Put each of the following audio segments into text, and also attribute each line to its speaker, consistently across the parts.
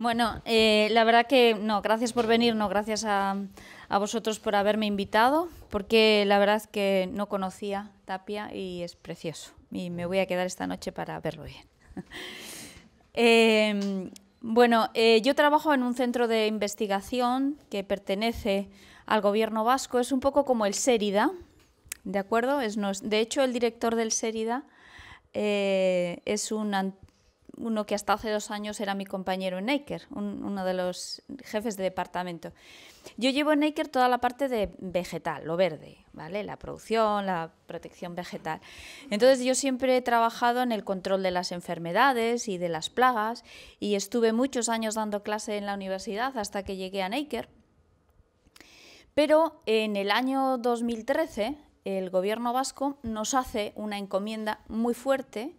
Speaker 1: Bueno, eh, la verdad que no, gracias por venir, no, gracias a, a, vosotros por haberme invitado, porque la verdad que no conocía Tapia y es precioso. Y me voy a quedar esta noche para verlo bien. Em, bueno, eh, yo trabajo en un centro de investigación que pertenece al gobierno vasco, es un poco como el Sérida, ¿de acuerdo? Es, de hecho, el director del Sérida eh, es un uno que hasta hace dos años era mi compañero en Aker, uno de los jefes de departamento. Yo llevo en Aker toda la parte de vegetal, lo verde, ¿vale? La producción, la protección vegetal. Entonces yo siempre he trabajado en el control de las enfermedades y de las plagas y estuve muchos años dando clase en la universidad hasta que llegué a Aker. Pero en el año 2013 el gobierno vasco nos hace una encomienda muy fuerte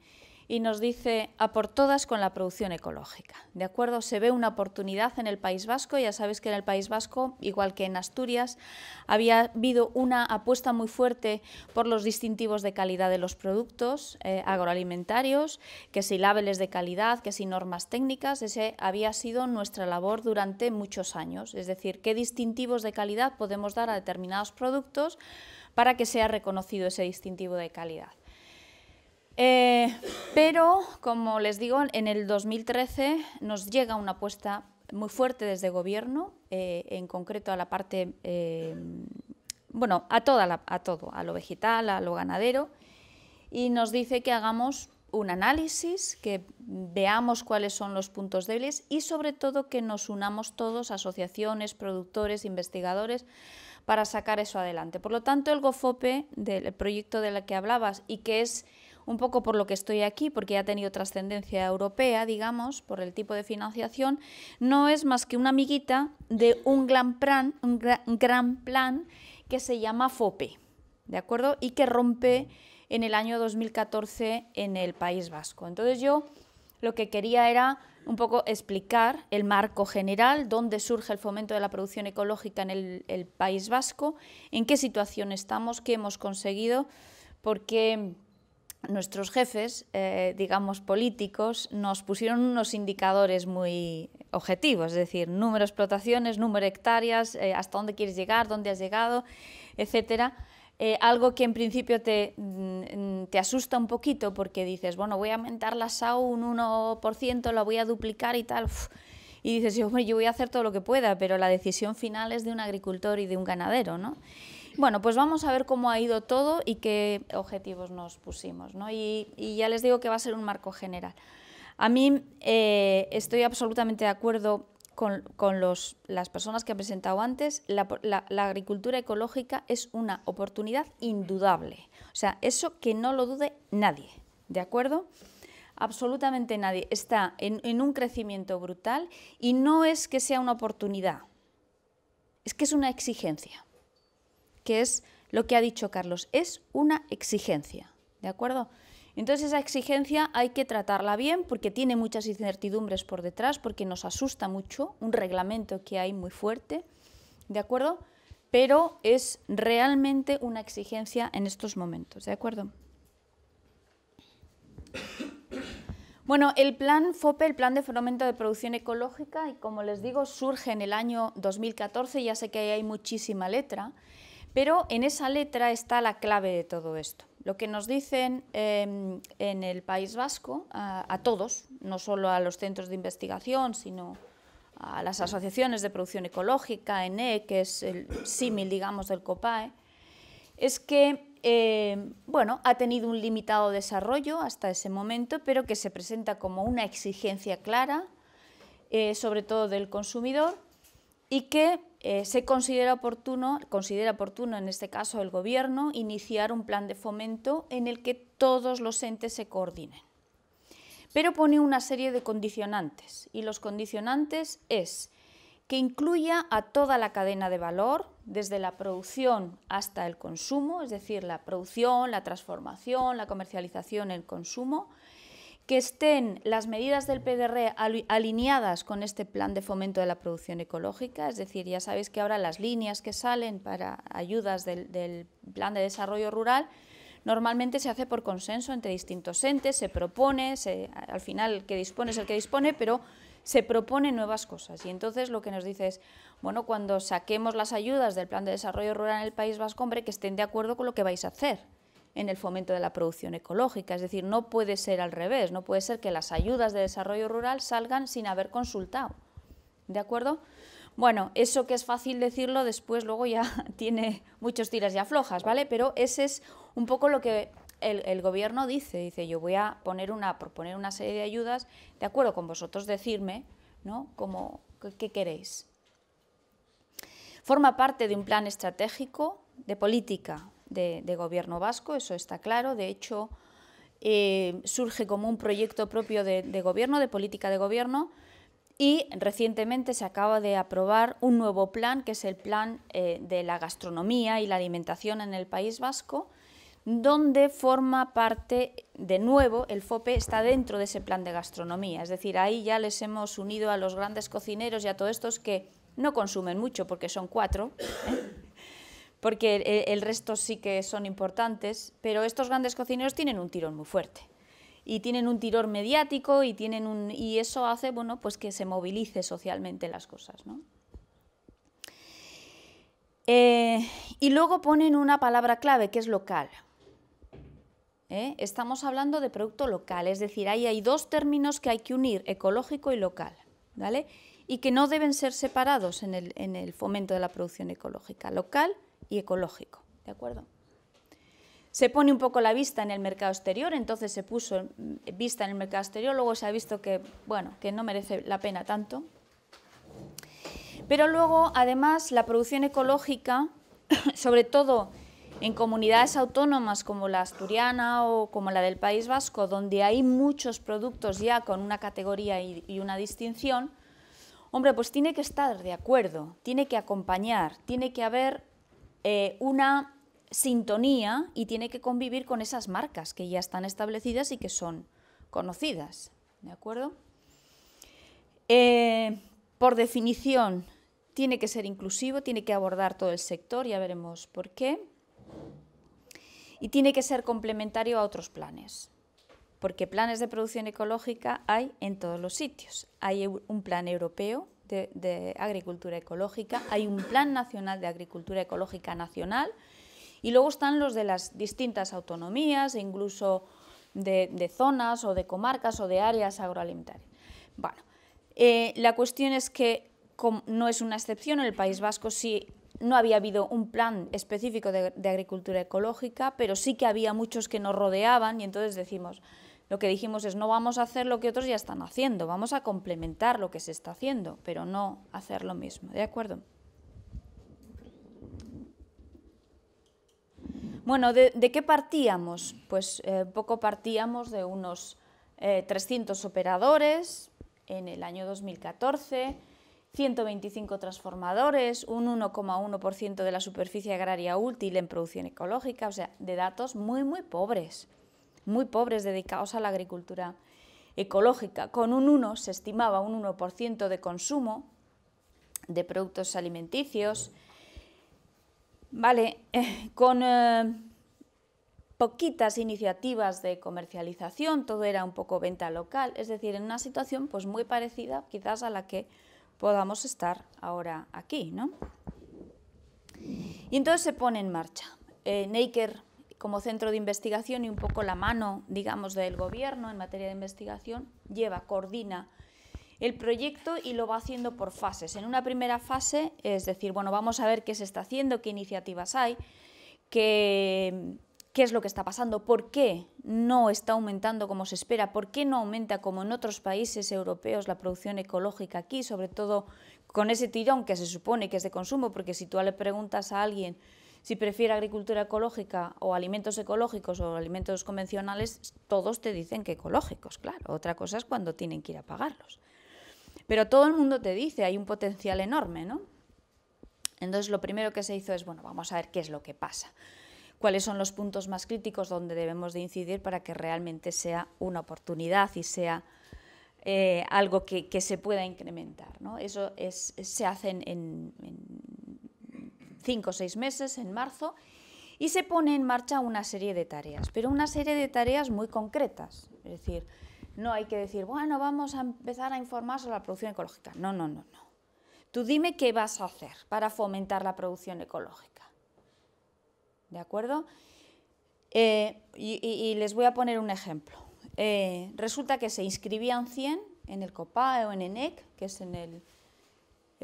Speaker 1: y nos dice a por todas con la producción ecológica. De acuerdo, se ve una oportunidad en el País Vasco, ya sabes que en el País Vasco, igual que en Asturias, había habido una apuesta muy fuerte por los distintivos de calidad de los productos eh, agroalimentarios, que si labeles de calidad, que si normas técnicas, ese había sido nuestra labor durante muchos años, es decir, qué distintivos de calidad podemos dar a determinados productos para que sea reconocido ese distintivo de calidad. Eh, pero, como les digo, en el 2013 nos llega una apuesta muy fuerte desde gobierno, eh, en concreto a la parte, eh, bueno, a, toda a todo, a lo vegetal, a lo ganadero, y nos dice que hagamos un análisis, que veamos cuáles son los puntos débiles y sobre todo que nos unamos todos, asociaciones, productores, investigadores, para sacar eso adelante. Por lo tanto, el GOFOPE, del proyecto del que hablabas y que es un poco por lo que estoy aquí, porque ha tenido trascendencia europea, digamos, por el tipo de financiación, no es más que una amiguita de un gran plan, un gran, plan que se llama FOPE, ¿de acuerdo? Y que rompe en el año 2014 en el País Vasco. Entonces yo lo que quería era un poco explicar el marco general, dónde surge el fomento de la producción ecológica en el, el País Vasco, en qué situación estamos, qué hemos conseguido, porque nuestros jefes, eh, digamos, políticos, nos pusieron unos indicadores muy objetivos, es decir, número de explotaciones, número de hectáreas, eh, hasta dónde quieres llegar, dónde has llegado, etcétera. Eh, algo que en principio mm, mm, te, asusta un poquito porque dices, bueno, voy a aumentar la SAO un 1%, la voy a duplicar y tal. Y dices, yo, yo voy a hacer todo lo que pueda, pero la decisión final es de un agricultor y de un ganadero, ¿no? Bueno, pues vamos a ver cómo ha ido todo y qué objetivos nos pusimos. ¿no? Y, ya les digo que va a ser un marco general. A mí eh, estoy absolutamente de acuerdo con, las personas que han presentado antes. La, agricultura ecológica es una oportunidad indudable. O sea, eso que no lo dude nadie. ¿De acuerdo? absolutamente nadie. Está en, un crecimiento brutal y no es que sea una oportunidad, es que es una exigencia que es lo que ha dicho Carlos, es una exigencia, ¿de acuerdo? Entonces esa exigencia hay que tratarla bien porque tiene muchas incertidumbres por detrás, porque nos asusta mucho, un reglamento que hay muy fuerte, ¿de acuerdo? Pero es realmente una exigencia en estos momentos, ¿de acuerdo? Bueno, el plan FOPE, el Plan de Fomento de Producción Ecológica, y como les digo, surge en el año 2014, ya sé que ahí hay muchísima letra, pero en esa letra está la clave de todo esto. Lo que nos dicen em, en el País Vasco, a, todos, no solo a los centros de investigación, sino a las asociaciones de producción ecológica, ENE, que es el símil, digamos, del COPAE, es que em, bueno, ha tenido un limitado desarrollo hasta ese momento, pero que se presenta como una exigencia clara, eh, sobre todo del consumidor, y que eh, se considera oportuno, considera oportuno en este caso el Gobierno, iniciar un plan de fomento en el que todos los entes se coordinen. Pero pone una serie de condicionantes y los condicionantes es que incluya a toda la cadena de valor, desde la producción hasta el consumo, es decir, la producción, la transformación, la comercialización, el consumo, que estén las medidas del PDR alineadas con este plan de fomento de la producción ecológica, es decir, ya sabéis que ahora las líneas que salen para ayudas del, plan de desarrollo rural normalmente se hace por consenso entre distintos entes, se propone, al final el que dispone es el que dispone, pero se proponen nuevas cosas. Y entonces lo que nos dice es, bueno, cuando saquemos las ayudas del Plan de Desarrollo Rural en el País Vasco, hombre, que estén de acuerdo con lo que vais a hacer en el fomento de la producción ecológica. Es decir, no puede ser al revés, no puede ser que las ayudas de desarrollo rural salgan sin haber consultado. ¿De acuerdo? Bueno, eso que es fácil decirlo después luego ya tiene muchos tiras y aflojas, ¿vale? Pero ese es un poco lo que el, gobierno dice, dice yo voy a poner una, proponer una serie de ayudas, de acuerdo con vosotros decirme, ¿no? Como, ¿qué, queréis? Forma parte de un plan estratégico de política de, gobierno vasco, eso está claro. De hecho, eh, surge como un proyecto propio de, gobierno, de política de gobierno, y recientemente se acaba de aprobar un nuevo plan, que es el plan eh, de la gastronomía y la alimentación en el País Vasco, donde forma parte, de nuevo, el FOPE está dentro de ese plan de gastronomía. Es decir, ahí ya les hemos unido a los grandes cocineros y a todos estos que no consumen mucho, porque son cuatro, ¿eh? porque el, resto sí que son importantes, pero estos grandes cocineros tienen un tirón muy fuerte y tienen un tirón mediático y tienen y eso hace pues que se movilice socialmente las cosas eh, y luego ponen una palabra clave que es local ¿Eh? estamos hablando de producto local es decir ahí hay dos términos que hay que unir ecológico y local ¿vale? y que no deben ser separados en el, en el fomento de la producción ecológica local y ecológico. ¿De acuerdo? Se pone un poco la vista en el mercado exterior, entonces se puso vista en el mercado exterior, luego se ha visto que, bueno, que no merece la pena tanto. Pero luego, además, la producción ecológica, sobre todo en comunidades autónomas como la asturiana o como la del País Vasco, donde hay muchos productos ya con una categoría y, y una distinción, hombre, pues tiene que estar de acuerdo, tiene que acompañar, tiene que haber eh, una sintonía y tiene que convivir con esas marcas que ya están establecidas y que son conocidas. ¿De acuerdo? Eh, por definición, tiene que ser inclusivo, tiene que abordar todo el sector, ya veremos por qué. Y tiene que ser complementario a otros planes, porque planes de producción ecológica hay en todos los sitios. Hay un plan europeo de, Agricultura Ecológica, hay un Plan Nacional de Agricultura Ecológica Nacional y luego están los de las distintas autonomías e incluso de, zonas o de comarcas o de áreas agroalimentarias. Bueno, eh, la cuestión es que no es una excepción, en el País Vasco sí no había habido un plan específico de agricultura ecológica, pero sí que había muchos que nos rodeaban y entonces decimos, lo que dijimos es no vamos a hacer lo que otros ya están haciendo, vamos a complementar lo que se está haciendo, pero no hacer lo mismo, ¿de acuerdo? Bueno, ¿de, qué partíamos? Pues eh, poco partíamos de unos 300 eh, operadores en el año 2014, 125 transformadores, un 1,1% de la superficie agraria útil en producción ecológica, o sea, de datos muy, muy pobres muy pobres dedicados a la agricultura ecológica. Con un 1 se estimaba un 1% de consumo de productos alimenticios. Vale, con eh, poquitas iniciativas de comercialización, todo era un poco venta local, es decir, en una situación pues muy parecida quizás a la que podamos estar ahora aquí, ¿no? Y entonces se pone en marcha. Eh, como centro de investigación y un poco la mano, digamos, del gobierno en materia de investigación, lleva, coordina el proyecto y lo va haciendo por fases. En una primera fase, es decir, bueno, vamos a ver qué se está haciendo, qué iniciativas hay, qué, qué es lo que está pasando, por qué no está aumentando como se espera, por qué no aumenta como en otros países europeos la producción ecológica aquí, sobre todo con ese tirón que se supone que es de consumo, porque si tú le preguntas a alguien si prefiere agricultura ecológica o alimentos ecológicos o alimentos convencionales, todos te dicen que ecológicos, claro. Otra cosa es cuando tienen que ir a pagarlos. Pero todo el mundo te dice, hay un potencial enorme, ¿no? Entonces lo primero que se hizo es, bueno, vamos a ver qué es lo que pasa, cuáles son los puntos más críticos donde debemos de incidir para que realmente sea una oportunidad y sea eh, algo que, se pueda incrementar. ¿no? Eso se hace en, cinco o seis meses, en marzo, y se pone en marcha una serie de tareas, pero una serie de tareas muy concretas, es decir, no hay que decir, bueno, vamos a empezar a informar sobre la producción ecológica. No, no, no, no. Tú dime qué vas a hacer para fomentar la producción ecológica. ¿De acuerdo? Eh, y, les voy a poner un ejemplo. Eh, resulta que se inscribían 100 en el COPAE o en ENEC, que es el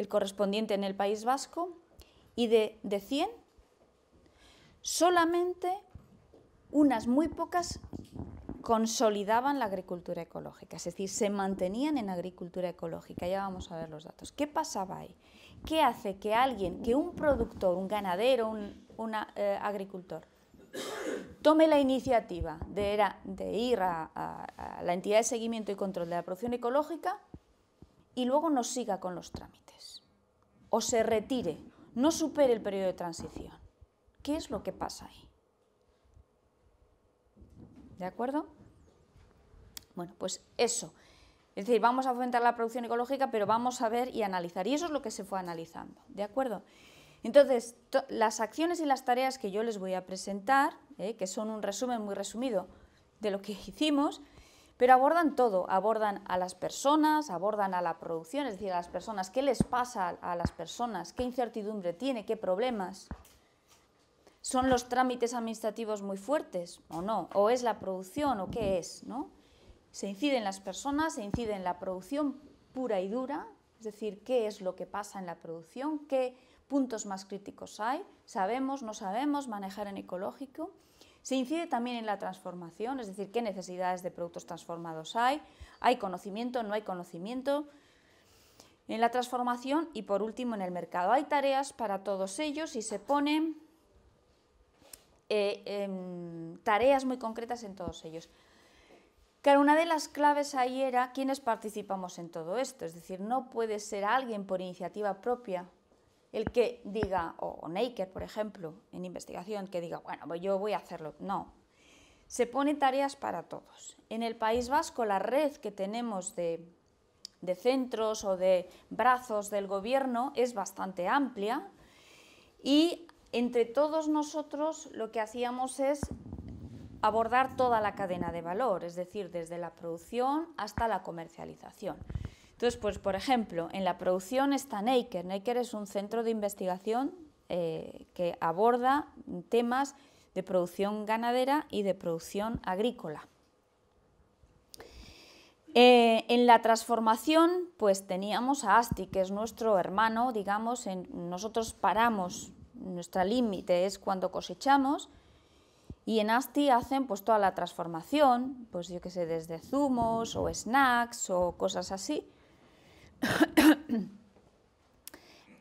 Speaker 1: correspondiente en el País Vasco, y de, 100, solamente unas muy pocas consolidaban la agricultura ecológica, es decir, se mantenían en agricultura ecológica. Ya vamos a ver los datos. ¿Qué pasaba ahí? ¿Qué hace que alguien, que un productor, un ganadero, un eh, agricultor, tome la iniciativa de, ir a, la entidad de seguimiento y control de la producción ecológica y luego no siga con los trámites o se retire no supere el periodo de transición. ¿Qué es lo que pasa ahí? ¿De acuerdo? Bueno, pues eso. Es decir, vamos a fomentar la producción ecológica, pero vamos a ver y analizar. Y eso es lo que se fue analizando. ¿De acuerdo? Entonces, las acciones y las tareas que yo les voy a presentar, ¿eh? que son un resumen muy resumido de lo que hicimos, pero abordan todo, abordan a las personas, abordan a la producción, es decir, a las personas, qué les pasa a las personas, qué incertidumbre tiene, qué problemas. ¿Son los trámites administrativos muy fuertes o no? ¿O es la producción o qué es? ¿no? Se inciden en las personas, se incide en la producción pura y dura, es decir, qué es lo que pasa en la producción, qué puntos más críticos hay, sabemos, no sabemos, manejar en ecológico. Se incide también en la transformación, es decir, qué necesidades de productos transformados hay, hay conocimiento, no hay conocimiento, en la transformación y por último en el mercado. Hay tareas para todos ellos y se ponen eh, em, tareas muy concretas en todos ellos. Claro, una de las claves ahí era quiénes participamos en todo esto, es decir, no puede ser alguien por iniciativa propia el que diga, o, o por ejemplo, en investigación, que diga, bueno, pues yo voy a hacerlo. No. Se pone tareas para todos. En el País Vasco, la red que tenemos de centros o de brazos del gobierno es bastante amplia y entre todos nosotros lo que hacíamos es abordar toda la cadena de valor, es decir, desde la producción hasta la comercialización. Entonces, pues por ejemplo, en la producción está Naker. Naker es un centro de investigación eh, que aborda temas de producción ganadera y de producción agrícola. Eh, en la transformación, pues teníamos a Asti, que es nuestro hermano, digamos, en, nosotros paramos, nuestra límite es cuando cosechamos, y en Asti hacen pues toda la transformación, pues yo que sé, desde zumos o snacks o cosas así.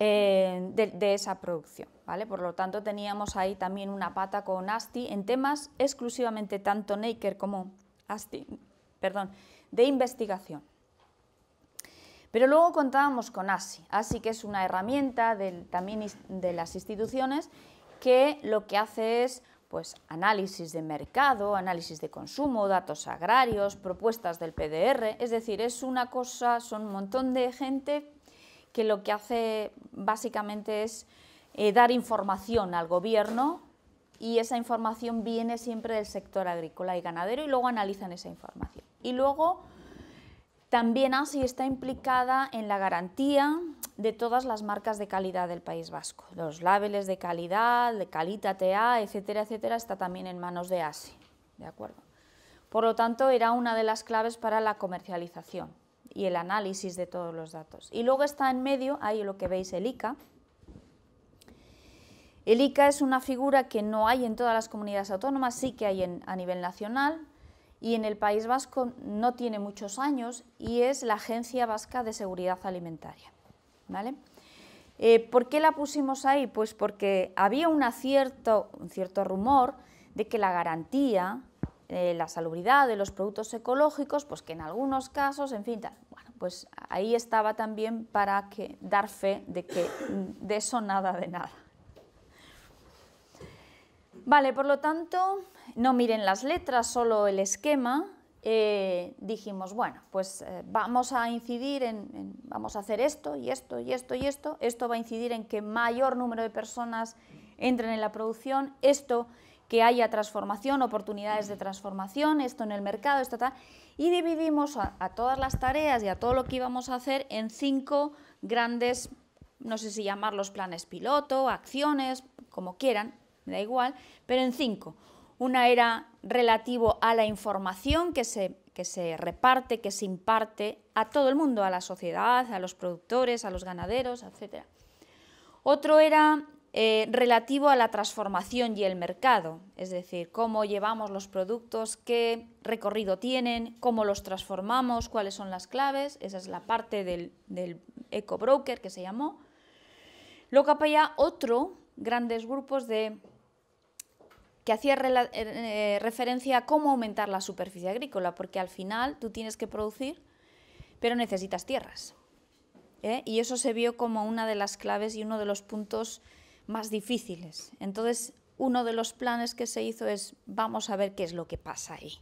Speaker 1: Eh, de, esa producción. ¿vale? Por lo tanto, teníamos ahí también una pata con ASTI en temas exclusivamente tanto Naker como ASTI, perdón, de investigación. Pero luego contábamos con ASI, ASI que es una herramienta también de las instituciones que lo que hace es pues análisis de mercado, análisis de consumo, datos agrarios, propuestas del PDR, es decir, es una cosa, son un montón de gente que lo que hace básicamente es eh, dar información al gobierno y esa información viene siempre del sector agrícola y ganadero y luego analizan esa información. Y luego también así está implicada en la garantía de todas las marcas de calidad del País Vasco. Los labeles de calidad, de Calita TA, etcétera, etcétera, está también en manos de ASI. ¿de acuerdo? Por lo tanto, era una de las claves para la comercialización y el análisis de todos los datos. Y luego está en medio, ahí lo que veis, el ICA. El ICA es una figura que no hay en todas las comunidades autónomas, sí que hay en, a nivel nacional, y en el País Vasco no tiene muchos años y es la Agencia Vasca de Seguridad Alimentaria. Eh, ¿Por qué la pusimos ahí? Pues porque había un cierto rumor de que la garantía, eh, la salubridad de los productos ecológicos, pues que en algunos casos, en fin, bueno, pues ahí estaba también para dar fe de que de eso nada de nada. Vale, por lo tanto, no miren las letras, solo el esquema, eh, dijimos, bueno, pues eh, vamos a incidir en, vamos a hacer esto y esto y esto y esto, esto va a incidir en que mayor número de personas entren en la producción, esto que haya transformación, oportunidades de transformación, esto en el mercado, esto tal, y dividimos a, a todas las tareas y a todo lo que íbamos a hacer en cinco grandes, no sé si llamarlos planes piloto, acciones, como quieran, me da igual, pero en cinco. Una era relativo a la información que se, se reparte, que se imparte a todo el mundo, a la sociedad, a los productores, a los ganaderos, etc. Otro era eh, relativo a la transformación y el mercado, es decir, cómo llevamos los productos, qué recorrido tienen, cómo los transformamos, cuáles son las claves, esa es la parte del, eco broker que se llamó. Luego había otro, grandes grupos de que hacía eh, eh, referencia a cómo aumentar la superficie agrícola, porque al final tú tienes que producir, pero necesitas tierras. ¿eh? Y eso se vio como una de las claves y uno de los puntos más difíciles. Entonces, uno de los planes que se hizo es, vamos a ver qué es lo que pasa ahí.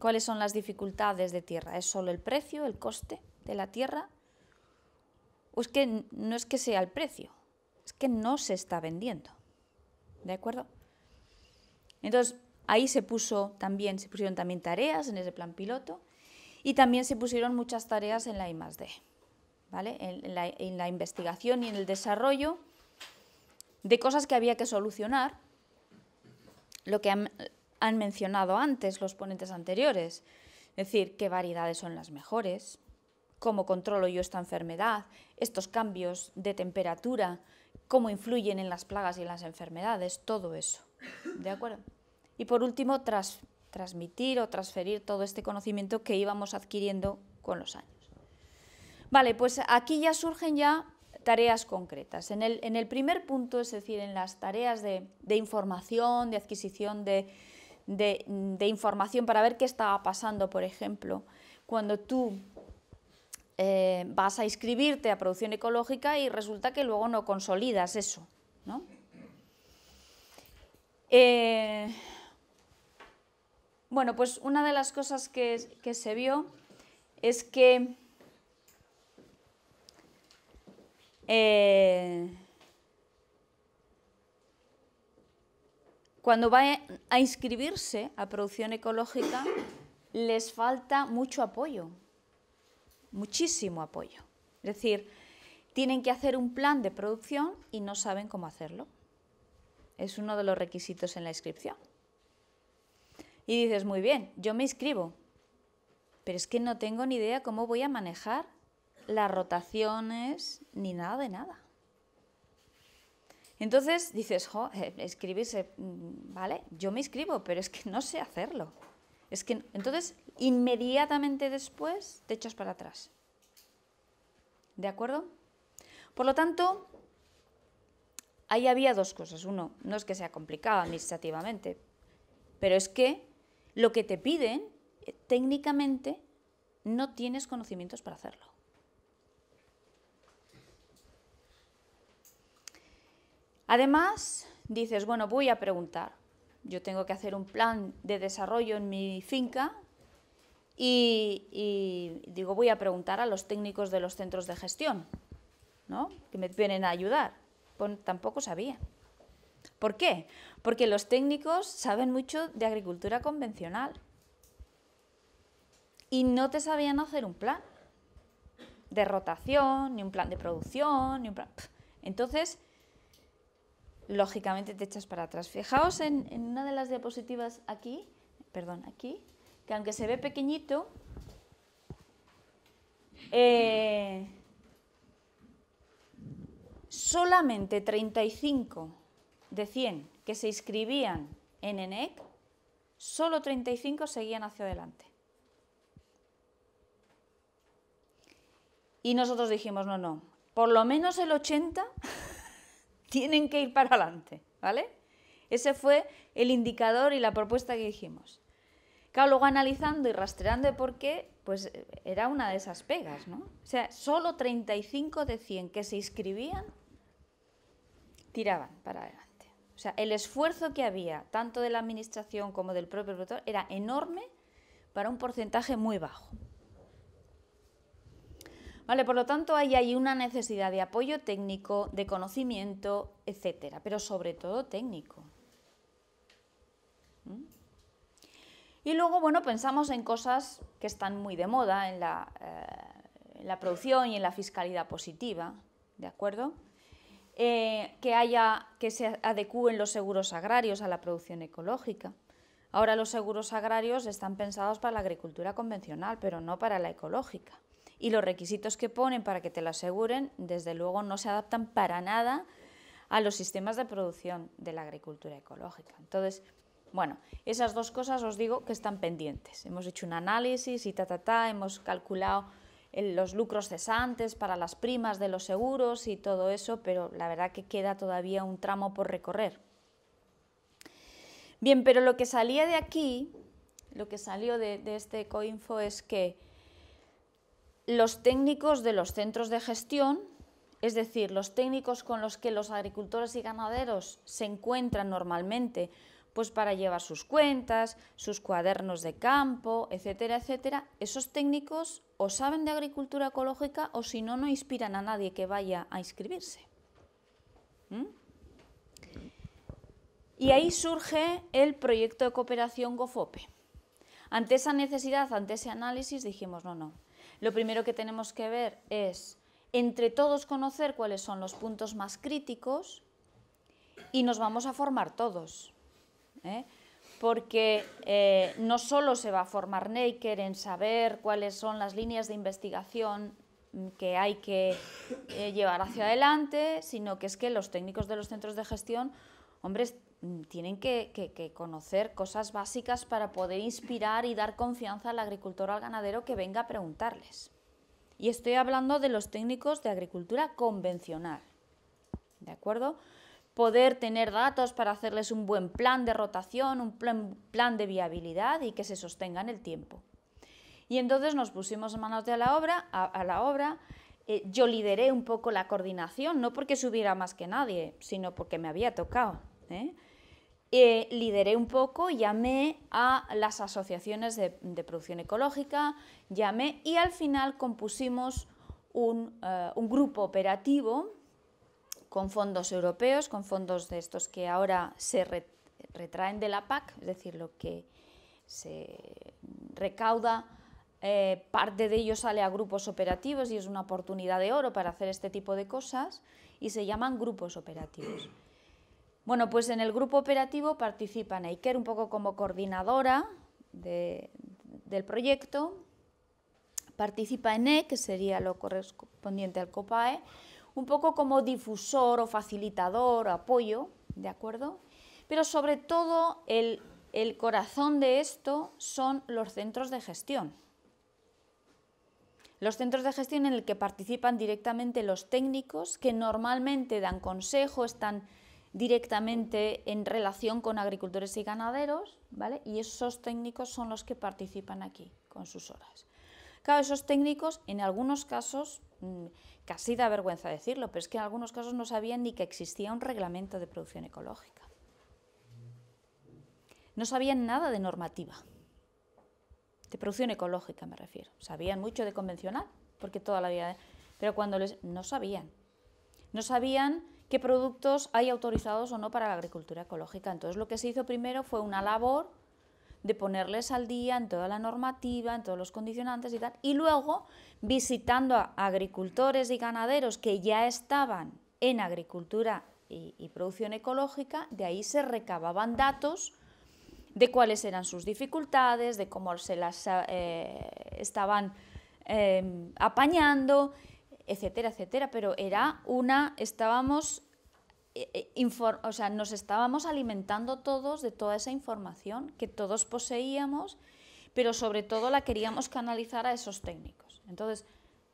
Speaker 1: ¿Cuáles son las dificultades de tierra? ¿Es solo el precio, el coste de la tierra? ¿O es que no es que sea el precio? Es que no se está vendiendo. ¿De acuerdo? Entonces, ahí se puso también, se pusieron también tareas en ese plan piloto y también se pusieron muchas tareas en la I+D, ¿vale? En la, investigación y en el desarrollo de cosas que había que solucionar, lo que han mencionado antes los ponentes anteriores, es decir, qué variedades son las mejores, cómo controlo yo esta enfermedad, estos cambios de temperatura, cómo influyen en las plagas y en las enfermedades, todo eso. ¿De acuerdo? Y por último, tras, transmitir o transferir todo este conocimiento que íbamos adquiriendo con los años. Vale, pues aquí ya surgen ya tareas concretas. En el, primer punto, es decir, en las tareas de, información, de adquisición de, información para ver qué estaba pasando, por ejemplo, cuando tú eh, vas a inscribirte a producción ecológica y resulta que luego no consolidas eso, ¿no? Eh, bueno, pues una de las cosas que, se vio es que eh, cuando va a inscribirse a producción ecológica les falta mucho apoyo, muchísimo apoyo. Es decir, tienen que hacer un plan de producción y no saben cómo hacerlo. Es uno de los requisitos en la inscripción. Y dices, muy bien, yo me inscribo, pero es que no tengo ni idea cómo voy a manejar las rotaciones ni nada de nada. Entonces dices, eh, escribirse, mm, vale, yo me inscribo, pero es que no sé hacerlo. Es que entonces inmediatamente después te echas para atrás. ¿De acuerdo? Por lo tanto, ahí había dos cosas. Uno, no es que sea complicado administrativamente, pero es que lo que te piden, eh, técnicamente, no tienes conocimientos para hacerlo. Además, dices, bueno, voy a preguntar. Yo tengo que hacer un plan de desarrollo en mi finca y, digo, voy a preguntar a los técnicos de los centros de gestión, ¿no? Que me vienen a ayudar. Pues tampoco sabía. ¿Por qué? Porque los técnicos saben mucho de agricultura convencional y no te sabían hacer un plan de rotación, ni un plan de producción, ni un plan... Entonces, lógicamente te echas para atrás. Fijaos en, una de las diapositivas aquí, perdón, aquí, que aunque se ve pequeñito, eh, solamente 35 de 100 que se inscribían en ENEC, solo 35 seguían hacia adelante. Y nosotros dijimos, no, no, por lo menos el 80 tienen que ir para adelante, ¿vale? Ese fue el indicador y la propuesta que dijimos. Claro, luego analizando y rastreando de por qué, pues eh, era una de esas pegas, ¿no? O sea, solo 35 de 100 que se inscribían tiraban para adelante. O sea, el esfuerzo que había, tanto de la administración como del propio productor, era enorme para un porcentaje muy bajo. Vale, por lo tanto, hay ahí una necesidad de apoyo técnico, de conocimiento, etcétera, pero sobre todo técnico. ¿Mm? Y luego, bueno, pensamos en cosas que están muy de moda en la eh, producción y en la fiscalidad positiva, ¿de acuerdo? Eh, que, haya, que se adecúen los seguros agrarios a la producción ecológica. Ahora los seguros agrarios están pensados para la agricultura convencional, pero no para la ecológica. Y los requisitos que ponen para que te lo aseguren, desde luego, no se adaptan para nada a los sistemas de producción de la agricultura ecológica. Entonces, bueno, esas dos cosas os digo que están pendientes. Hemos hecho un análisis y ta, ta, hemos calculado los lucros cesantes, para las primas de los seguros y todo eso, pero la verdad que queda todavía un tramo por recorrer. Bien, pero lo que salía de aquí, lo que salió de, este coinfo es que los técnicos de los centros de gestión, es decir, los técnicos con los que los agricultores y ganaderos se encuentran normalmente, pues para llevar sus cuentas, sus cuadernos de campo, etcétera, etcétera, esos técnicos o saben de agricultura ecológica o si no, no inspiran a nadie que vaya a inscribirse. ¿Mm? Y ahí surge el proyecto de cooperación GOFOPE. Ante esa necesidad, ante ese análisis, dijimos, no, no, lo primero que tenemos que ver es entre todos conocer cuáles son los puntos más críticos y nos vamos a formar todos. ¿eh? porque eh, no solo se va a formar Neiker en saber cuáles son las líneas de investigación que hay que eh, llevar hacia adelante, sino que es que los técnicos de los centros de gestión, hombres, mm, tienen que, que, conocer cosas básicas para poder inspirar y dar confianza al agricultor o al ganadero que venga a preguntarles. Y estoy hablando de los técnicos de agricultura convencional. ¿De acuerdo? poder tener datos para hacerles un buen plan de rotación, un plan de viabilidad y que se sostenga en el tiempo. Y entonces nos pusimos manos de la obra, a, la obra. Eh, yo lideré un poco la coordinación, no porque subiera más que nadie, sino porque me había tocado. ¿eh? Eh, lideré un poco, llamé a las asociaciones de, producción ecológica, llamé y al final compusimos un grupo operativo con fondos europeos, con fondos de estos que ahora se retraen de la PAC, es decir, lo que se recauda, eh, parte de ello sale a grupos operativos y es una oportunidad de oro para hacer este tipo de cosas y se llaman grupos operativos. Bueno, pues en el grupo operativo participan Eiker un poco como coordinadora del proyecto, participa ENE, que sería lo correspondiente al COPAE, un poco como difusor o facilitador, o apoyo, ¿de acuerdo? Pero sobre todo el, corazón de esto son los centros de gestión. Los centros de gestión en el que participan directamente los técnicos que normalmente dan consejo, están directamente en relación con agricultores y ganaderos, ¿vale? Y esos técnicos son los que participan aquí con sus horas. Claro, esos técnicos en algunos casos, mm, casi da vergüenza decirlo, pero es que en algunos casos no sabían ni que existía un reglamento de producción ecológica. No sabían nada de normativa, de producción ecológica me refiero. Sabían mucho de convencional, porque toda la vida... ¿eh? Pero cuando les... No sabían. No sabían qué productos hay autorizados o no para la agricultura ecológica. Entonces lo que se hizo primero fue una labor de ponerles al día en toda la normativa, en todos los condicionantes y tal. Y luego visitando a agricultores y ganaderos que ya estaban en agricultura y, producción ecológica, de ahí se recababan datos de cuáles eran sus dificultades, de cómo se las eh, estaban eh, apañando, etcétera, etcétera. Pero era una, estábamos eh, eh, o sea, nos estábamos alimentando todos de toda esa información que todos poseíamos, pero sobre todo la queríamos canalizar a esos técnicos. Entonces,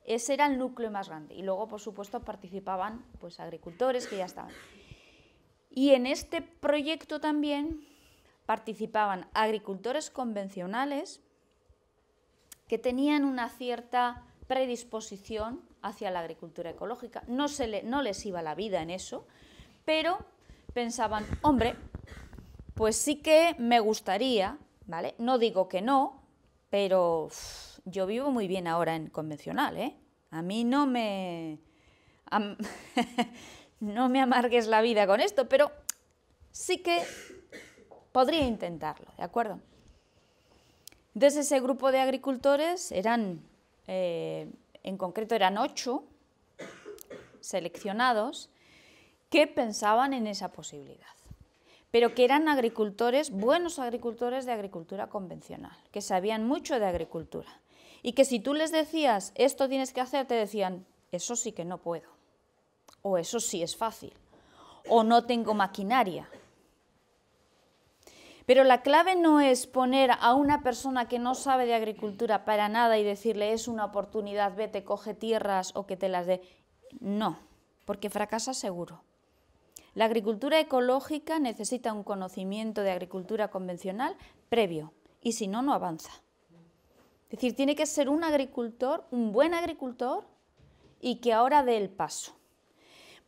Speaker 1: ese era el núcleo más grande. Y luego, por supuesto, participaban pues, agricultores que ya estaban. Y en este proyecto también participaban agricultores convencionales que tenían una cierta predisposición hacia la agricultura ecológica. No, se le, no les iba la vida en eso, pero pensaban, hombre, pues sí que me gustaría, ¿vale? No digo que no, pero yo vivo muy bien ahora en convencional, ¿eh? A mí no me... no me amargues la vida con esto, pero sí que podría intentarlo, ¿de acuerdo? Desde ese grupo de agricultores eran, eh, en concreto eran ocho seleccionados, que pensaban en esa posibilidad, pero que eran agricultores, buenos agricultores de agricultura convencional, que sabían mucho de agricultura y que si tú les decías esto tienes que hacer, te decían eso sí que no puedo, o eso sí es fácil, o no tengo maquinaria. Pero la clave no es poner a una persona que no sabe de agricultura para nada y decirle es una oportunidad, vete, coge tierras o que te las dé. No, porque fracasa seguro. La agricultura ecológica necesita un conocimiento de agricultura convencional previo y si no, no avanza. Es decir, tiene que ser un agricultor, un buen agricultor y que ahora dé el paso.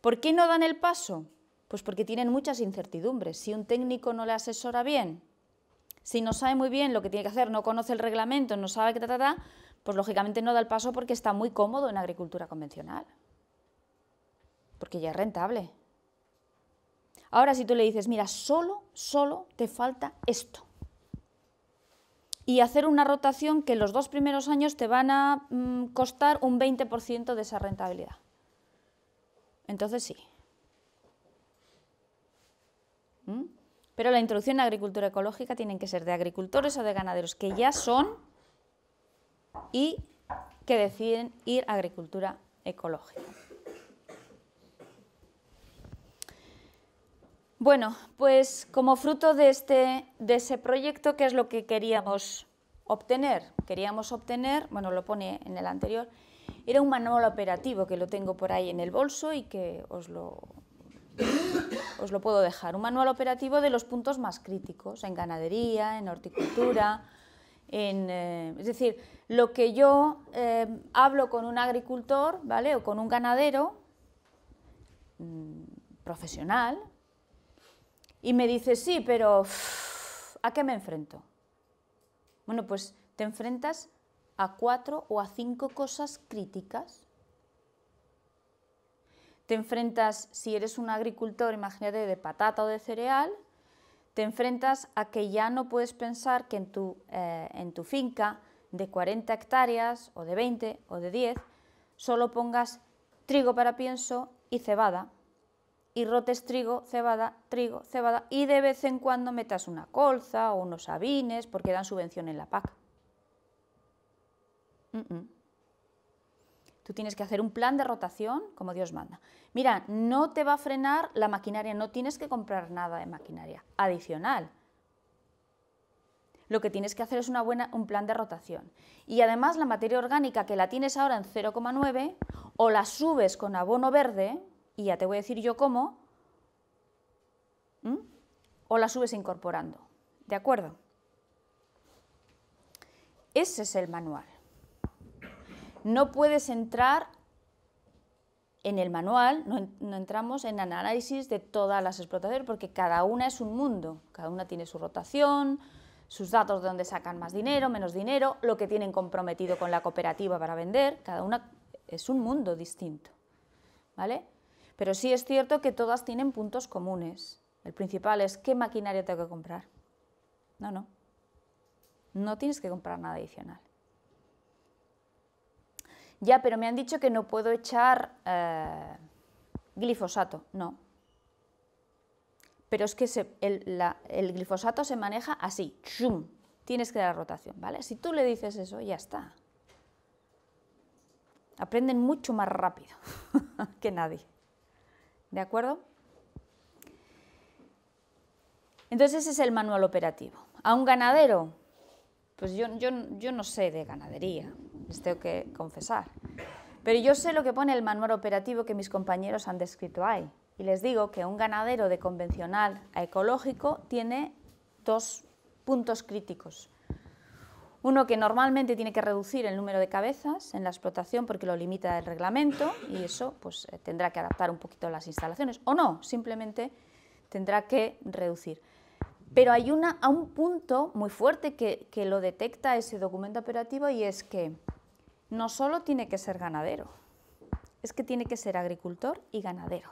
Speaker 1: ¿Por qué no dan el paso? Pues porque tienen muchas incertidumbres. Si un técnico no le asesora bien, si no sabe muy bien lo que tiene que hacer, no conoce el reglamento, no sabe qué tratará pues lógicamente no da el paso porque está muy cómodo en agricultura convencional, porque ya es rentable, Ahora si tú le dices, mira, solo, solo te falta esto. Y hacer una rotación que los dos primeros años te van a mm, costar un 20% de esa rentabilidad. Entonces sí. ¿Mm? Pero la introducción a agricultura ecológica tiene que ser de agricultores o de ganaderos que ya son y que deciden ir a agricultura ecológica. Bueno, pues como fruto de, este, de ese proyecto, ¿qué es lo que queríamos obtener? Queríamos obtener, bueno, lo pone en el anterior, era un manual operativo que lo tengo por ahí en el bolso y que os lo, os lo puedo dejar. Un manual operativo de los puntos más críticos, en ganadería, en horticultura, en, eh, es decir, lo que yo eh, hablo con un agricultor, ¿vale? O con un ganadero mm, profesional, y me dice, sí, pero ¿a qué me enfrento? Bueno, pues te enfrentas a cuatro o a cinco cosas críticas. Te enfrentas, si eres un agricultor, imagínate, de patata o de cereal, te enfrentas a que ya no puedes pensar que en tu, eh, en tu finca de 40 hectáreas o de 20 o de 10 solo pongas trigo para pienso y cebada y rotes trigo, cebada, trigo, cebada y de vez en cuando metas una colza o unos sabines porque dan subvención en la PAC. Tú tienes que hacer un plan de rotación como Dios manda. Mira, no te va a frenar la maquinaria, no tienes que comprar nada de maquinaria adicional. Lo que tienes que hacer es una buena, un plan de rotación. Y además la materia orgánica que la tienes ahora en 0,9 o la subes con abono verde, y ya te voy a decir yo cómo, o la subes incorporando. ¿De acuerdo? Ese es el manual. No puedes entrar en el manual, no, entramos en análisis de todas las explotaciones porque cada una es un mundo, cada una tiene su rotación, sus datos de dónde sacan más dinero, menos dinero, lo que tienen comprometido con la cooperativa para vender, cada una es un mundo distinto. ¿Vale? Pero sí es cierto que todas tienen puntos comunes. El principal es qué maquinaria tengo que comprar. No, no. No tienes que comprar nada adicional. Ya, pero me han dicho que no puedo echar eh, glifosato. No. Pero es que el, glifosato se maneja así. Tienes que dar rotación, ¿vale? Si tú le dices eso, ya está. Aprenden mucho más rápido que nadie. ¿De acuerdo? Entonces ese es el manual operativo. A un ganadero, pues yo, yo, yo no sé de ganadería, les tengo que confesar. Pero yo sé lo que pone el manual operativo que mis compañeros han descrito ahí. Y les digo que un ganadero de convencional a ecológico tiene dos puntos críticos. Uno que normalmente tiene que reducir el número de cabezas en la explotación porque lo limita el reglamento y eso pues, eh, tendrá que adaptar un poquito las instalaciones o no, simplemente tendrá que reducir. Pero hay una, a un punto muy fuerte que, lo detecta ese documento operativo y es que no solo tiene que ser ganadero, es que tiene que ser agricultor y ganadero,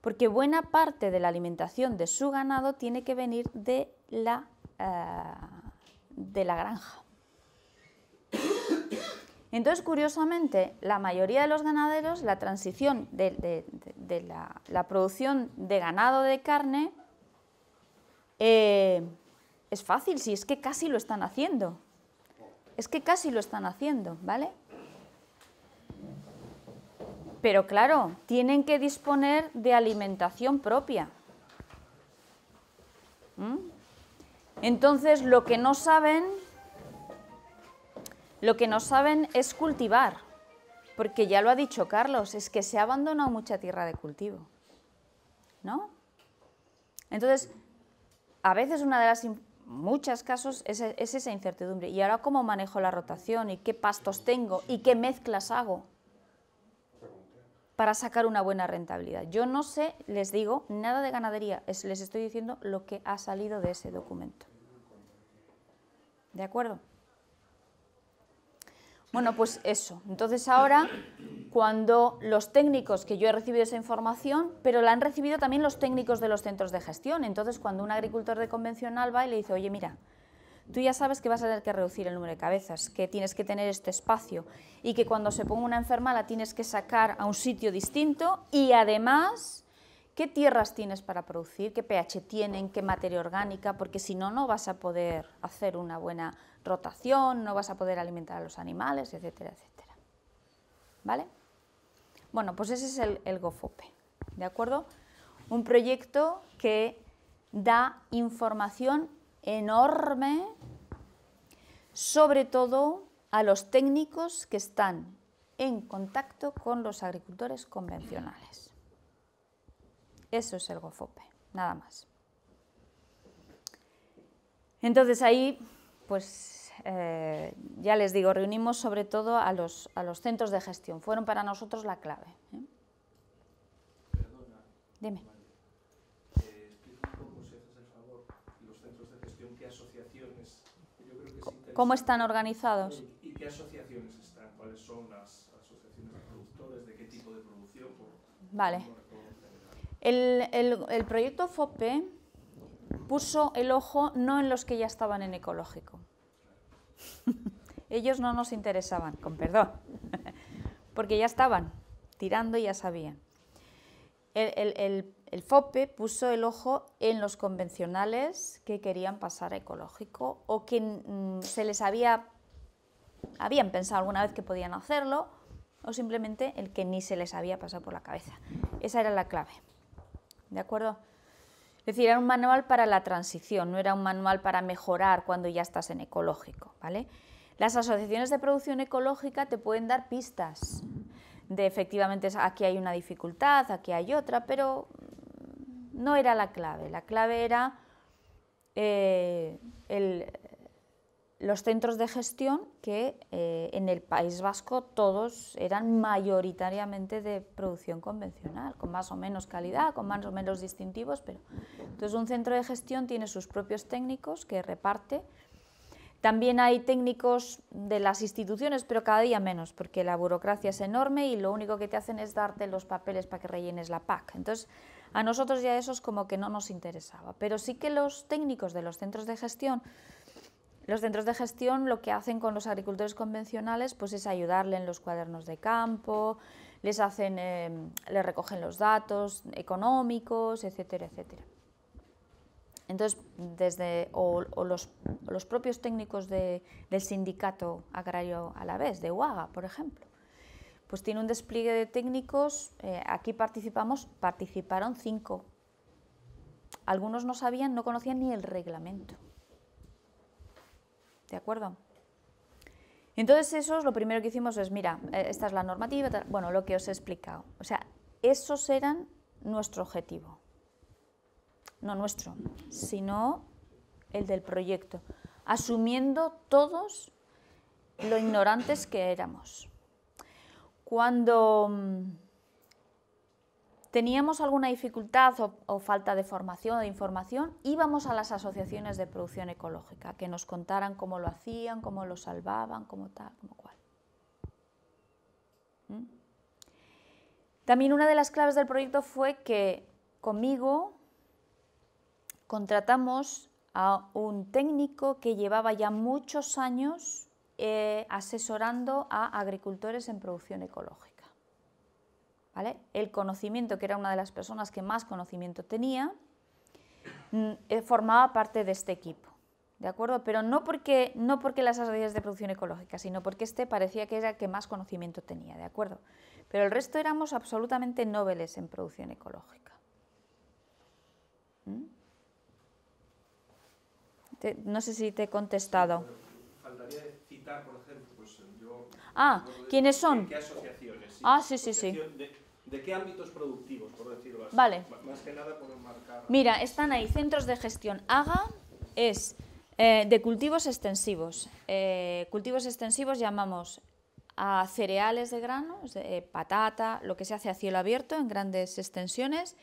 Speaker 1: porque buena parte de la alimentación de su ganado tiene que venir de la, eh, de la granja. Entonces, curiosamente, la mayoría de los ganaderos, la transición de, la, producción de ganado de carne eh, es fácil, si es que casi lo están haciendo. Es que casi lo están haciendo, ¿vale? Pero claro, tienen que disponer de alimentación propia. ¿Mm? Entonces, lo que no saben lo que no saben es cultivar, porque ya lo ha dicho Carlos, es que se ha abandonado mucha tierra de cultivo. ¿No? Entonces, a veces una de las muchas casos es, esa incertidumbre. ¿Y ahora cómo manejo la rotación? ¿Y qué pastos tengo? ¿Y qué mezclas hago? Para sacar una buena rentabilidad. Yo no sé, les digo, nada de ganadería. les estoy diciendo lo que ha salido de ese documento. ¿De acuerdo? Bueno, pues eso. Entonces ahora, cuando los técnicos, que yo he recibido esa información, pero la han recibido también los técnicos de los centros de gestión. Entonces, cuando un agricultor de convencional va y le dice, oye, mira, tú ya sabes que vas a tener que reducir el número de cabezas, que tienes que tener este espacio y que cuando se ponga una enferma la tienes que sacar a un sitio distinto y además... ¿Qué tierras tienes para producir? ¿Qué pH tienen? ¿Qué materia orgánica? Porque si no, no vas a poder hacer una buena rotación, no vas a poder alimentar a los animales, etcétera, etcétera. ¿Vale? Bueno, pues ese es el, el GOFOPE, ¿de acuerdo? Un proyecto que da información enorme, sobre todo a los técnicos que están en contacto con los agricultores convencionales. Eso es el GOFOPE, nada más. Entonces ahí, pues eh, ya les digo, reunimos sobre todo a los, centros de gestión. Fueron para nosotros la clave. ¿eh? Dime. ¿Cómo están organizados? ¿Y qué asociaciones están? ¿Cuáles son las asociaciones de productores? ¿De qué tipo de producción? vale. el proyecto FOPE puso el ojo no en los que ya estaban en ecológico, Ellos no nos interesaban, con perdón, porque ya estaban tirando y ya sabían. El, FOPE puso el ojo en los convencionales que querían pasar a ecológico o que mm, se les había, habían pensado alguna vez que podían hacerlo o simplemente el que ni se les había pasado por la cabeza. Esa era la clave. ¿De acuerdo? Es decir, era un manual para la transición, no era un manual para mejorar cuando ya estás en ecológico, ¿vale? Las asociaciones de producción ecológica te pueden dar pistas de efectivamente aquí hay una dificultad, aquí hay otra, pero no era la clave. La clave era eh, el, los centros de gestión que eh, en el País Vasco todos eran mayoritariamente de producción convencional, con más o menos calidad, con más o menos distintivos, pero entonces un centro de gestión tiene sus propios técnicos que reparte. También hay técnicos de las instituciones, pero cada día menos, porque la burocracia es enorme y lo único que te hacen es darte los papeles para que rellenes la PAC. Entonces, a nosotros ya eso es como que no nos interesaba, pero sí que los técnicos de los centros de gestión los centros de gestión lo que hacen con los agricultores convencionales pues es ayudarle en los cuadernos de campo, les, hacen, em, les recogen los datos económicos, etcétera, etcétera. Entonces, desde, o, los, propios técnicos del sindicato agrario a la vez, de UAGA, por ejemplo, pues tiene un despliegue de técnicos, eh, aquí participamos, participaron cinco. Algunos no sabían, no conocían ni el reglamento. ¿De acuerdo? Entonces, eso lo primero que hicimos es, mira, eh, esta es la normativa, bueno, lo que os he explicado. O sea, esos eran nuestro objetivo. No nuestro, sino el del proyecto. Asumiendo todos lo ignorantes que éramos. Cuando mm, teníamos alguna dificultad o, falta de formación o de información, íbamos a las asociaciones de producción ecológica, que nos contaran cómo lo hacían, cómo lo salvaban, cómo tal, cómo cual. ¿Mm? También una de las claves del proyecto fue que conmigo contratamos a un técnico que llevaba ya muchos años eh, asesorando a agricultores en producción ecológica. El conocimiento, que era una de las personas que más conocimiento tenía, mm, eh, formaba parte de este equipo. ¿De acuerdo? Pero no porque, no porque las asociaciones de producción ecológica, sino porque este parecía que era el que más conocimiento tenía, ¿de acuerdo? Pero el resto éramos absolutamente nobles en producción ecológica. ¿Mm? no sé si te he contestado. Faltaría citar, por ejemplo, pues, yo... Ah, ¿quiénes son? ¿Qué asociaciones? Ah, sí, sí, sí. ¿De qué ámbitos productivos, por decirlo así? Vale. Más que nada por marcar... Mira, están ahí centros de gestión. AGA es eh, de cultivos extensivos. Eh, cultivos extensivos llamamos a cereales de grano, eh, patata, lo que se hace a cielo abierto en grandes extensiones,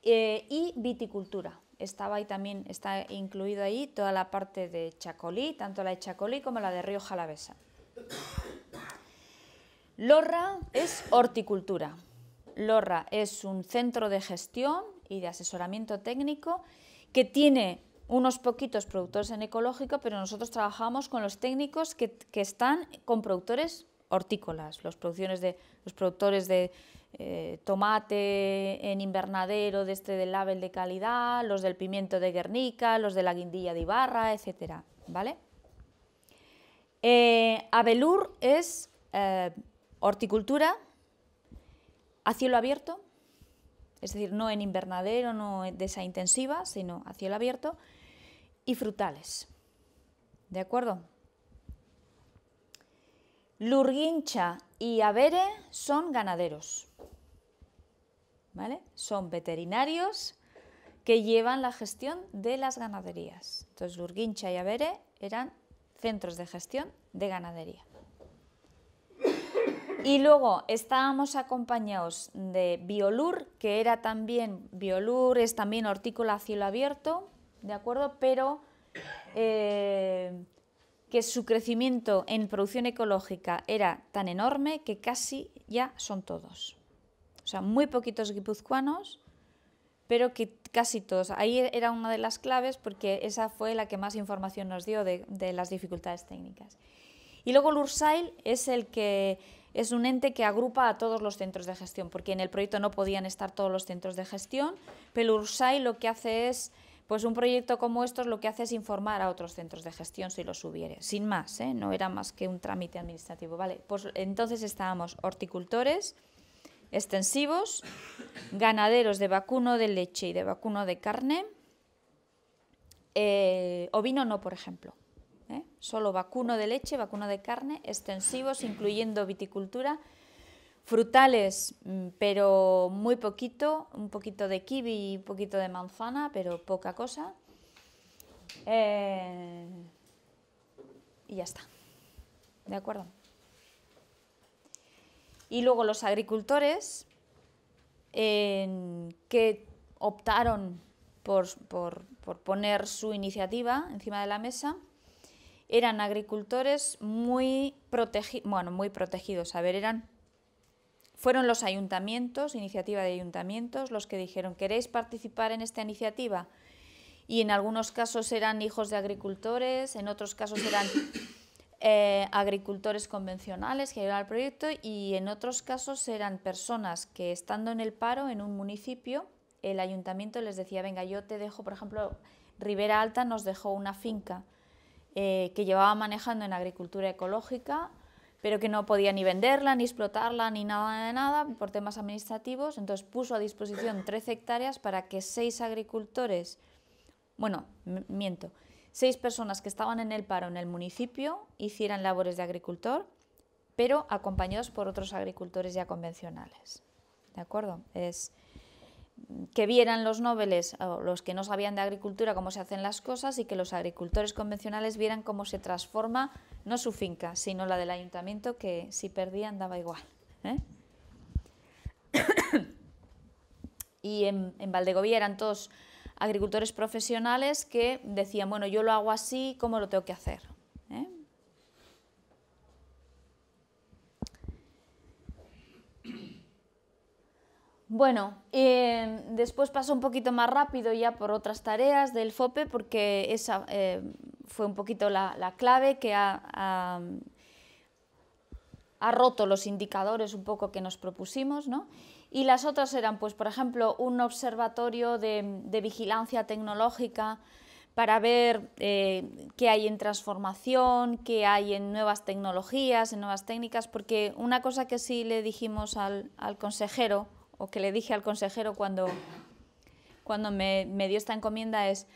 Speaker 1: y viticultura. Estaba ahí también, está incluido ahí toda la parte de Chacolí, tanto la de Chacolí como la de Río Jalavesa. Lorra es horticultura. Lorra es un centro de gestión y de asesoramiento técnico que tiene unos poquitos productores en ecológico, pero nosotros trabajamos con los técnicos que, están con productores hortícolas, los, producciones de, los productores de eh, tomate en invernadero, de este del label de calidad, los del pimiento de Guernica, los de la guindilla de Ibarra, etc. ¿vale? Eh, Abelur es eh, horticultura a cielo abierto, es decir, no en invernadero, no de esa intensiva, sino a cielo abierto, y frutales. ¿De acuerdo? Lurguincha y Avere son ganaderos. Son veterinarios que llevan la gestión de las ganaderías. Entonces, Lurguincha y Avere eran centros de gestión de ganadería. Y luego estábamos acompañados de Biolur, que era también, Biolur es también hortícola a cielo abierto, ¿de acuerdo? Pero eh, que su crecimiento en producción ecológica era tan enorme que casi ya son todos. O sea, muy poquitos guipuzcoanos, pero que casi todos. Ahí era una de las claves porque esa fue la que más información nos dio de, de las dificultades técnicas. Y luego Lursail es el que es un ente que agrupa a todos los centros de gestión, porque en el proyecto no podían estar todos los centros de gestión. Pelursai lo que hace es, pues un proyecto como estos lo que hace es informar a otros centros de gestión si los hubiere, sin más, ¿eh? no era más que un trámite administrativo. Vale, pues entonces estábamos horticultores, extensivos, ganaderos de vacuno de leche y de vacuno de carne, eh, ovino no, por ejemplo solo vacuno de leche, vacuno de carne, extensivos, incluyendo viticultura, frutales, mm, pero muy poquito, un poquito de kiwi y un poquito de manzana, pero poca cosa. Eh, y ya está. ¿De acuerdo? Y luego los agricultores que optaron por, poner su iniciativa encima de la mesa eran agricultores muy, protegidos, bueno, muy protegidos, a ver, eran... Fueron los ayuntamientos, iniciativa de ayuntamientos, los que dijeron, ¿queréis participar en esta iniciativa? Y en algunos casos eran hijos de agricultores, en otros casos eran eh, agricultores convencionales que iban al proyecto y en otros casos eran personas que estando en el paro en un municipio, el ayuntamiento les decía, venga, yo te dejo, por ejemplo, Ribera Alta nos dejó una finca, eh, que llevaba manejando en agricultura ecológica, pero que no podía ni venderla, ni explotarla, ni nada de nada por temas administrativos. Entonces puso a disposición 13 hectáreas para que seis agricultores, bueno, miento, seis personas que estaban en el paro en el municipio hicieran labores de agricultor, pero acompañados por otros agricultores ya convencionales. ¿De acuerdo? Es que vieran los nobles o los que no sabían de agricultura cómo se hacen las cosas y que los agricultores convencionales vieran cómo se transforma no su finca, sino la del ayuntamiento, que si perdían daba igual. ¿eh? y en, en eran todos agricultores profesionales que decían, bueno, yo lo hago así, ¿cómo lo tengo que hacer? Bueno, em, después pasó un poquito más rápido ya por otras tareas del FOPE, porque esa em, fue un poquito la, clave que ha, roto los indicadores un poco que nos propusimos, ¿no? Y las otras eran, pues, por ejemplo, un observatorio de, vigilancia tecnológica para ver eh, qué hay en transformación, qué hay en nuevas tecnologías, en nuevas técnicas, porque una cosa que sí le dijimos al consejero, o que le dije al consejero cuando, cuando me, dio esta encomienda es,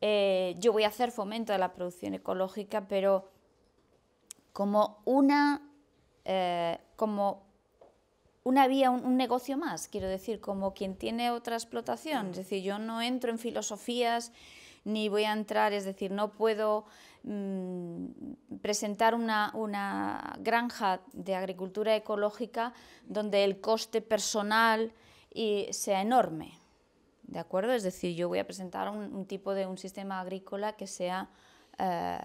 Speaker 1: eh, yo voy a hacer fomento de la producción ecológica, pero como una, eh, como una vía, un, negocio más, quiero decir, como quien tiene otra explotación. Es decir, yo no entro en filosofías ni voy a entrar, es decir, no puedo mm, presentar una, granja de agricultura ecológica donde el coste personal sea enorme. ¿De acuerdo? Es decir, yo voy a presentar un, tipo de un sistema agrícola que sea eh,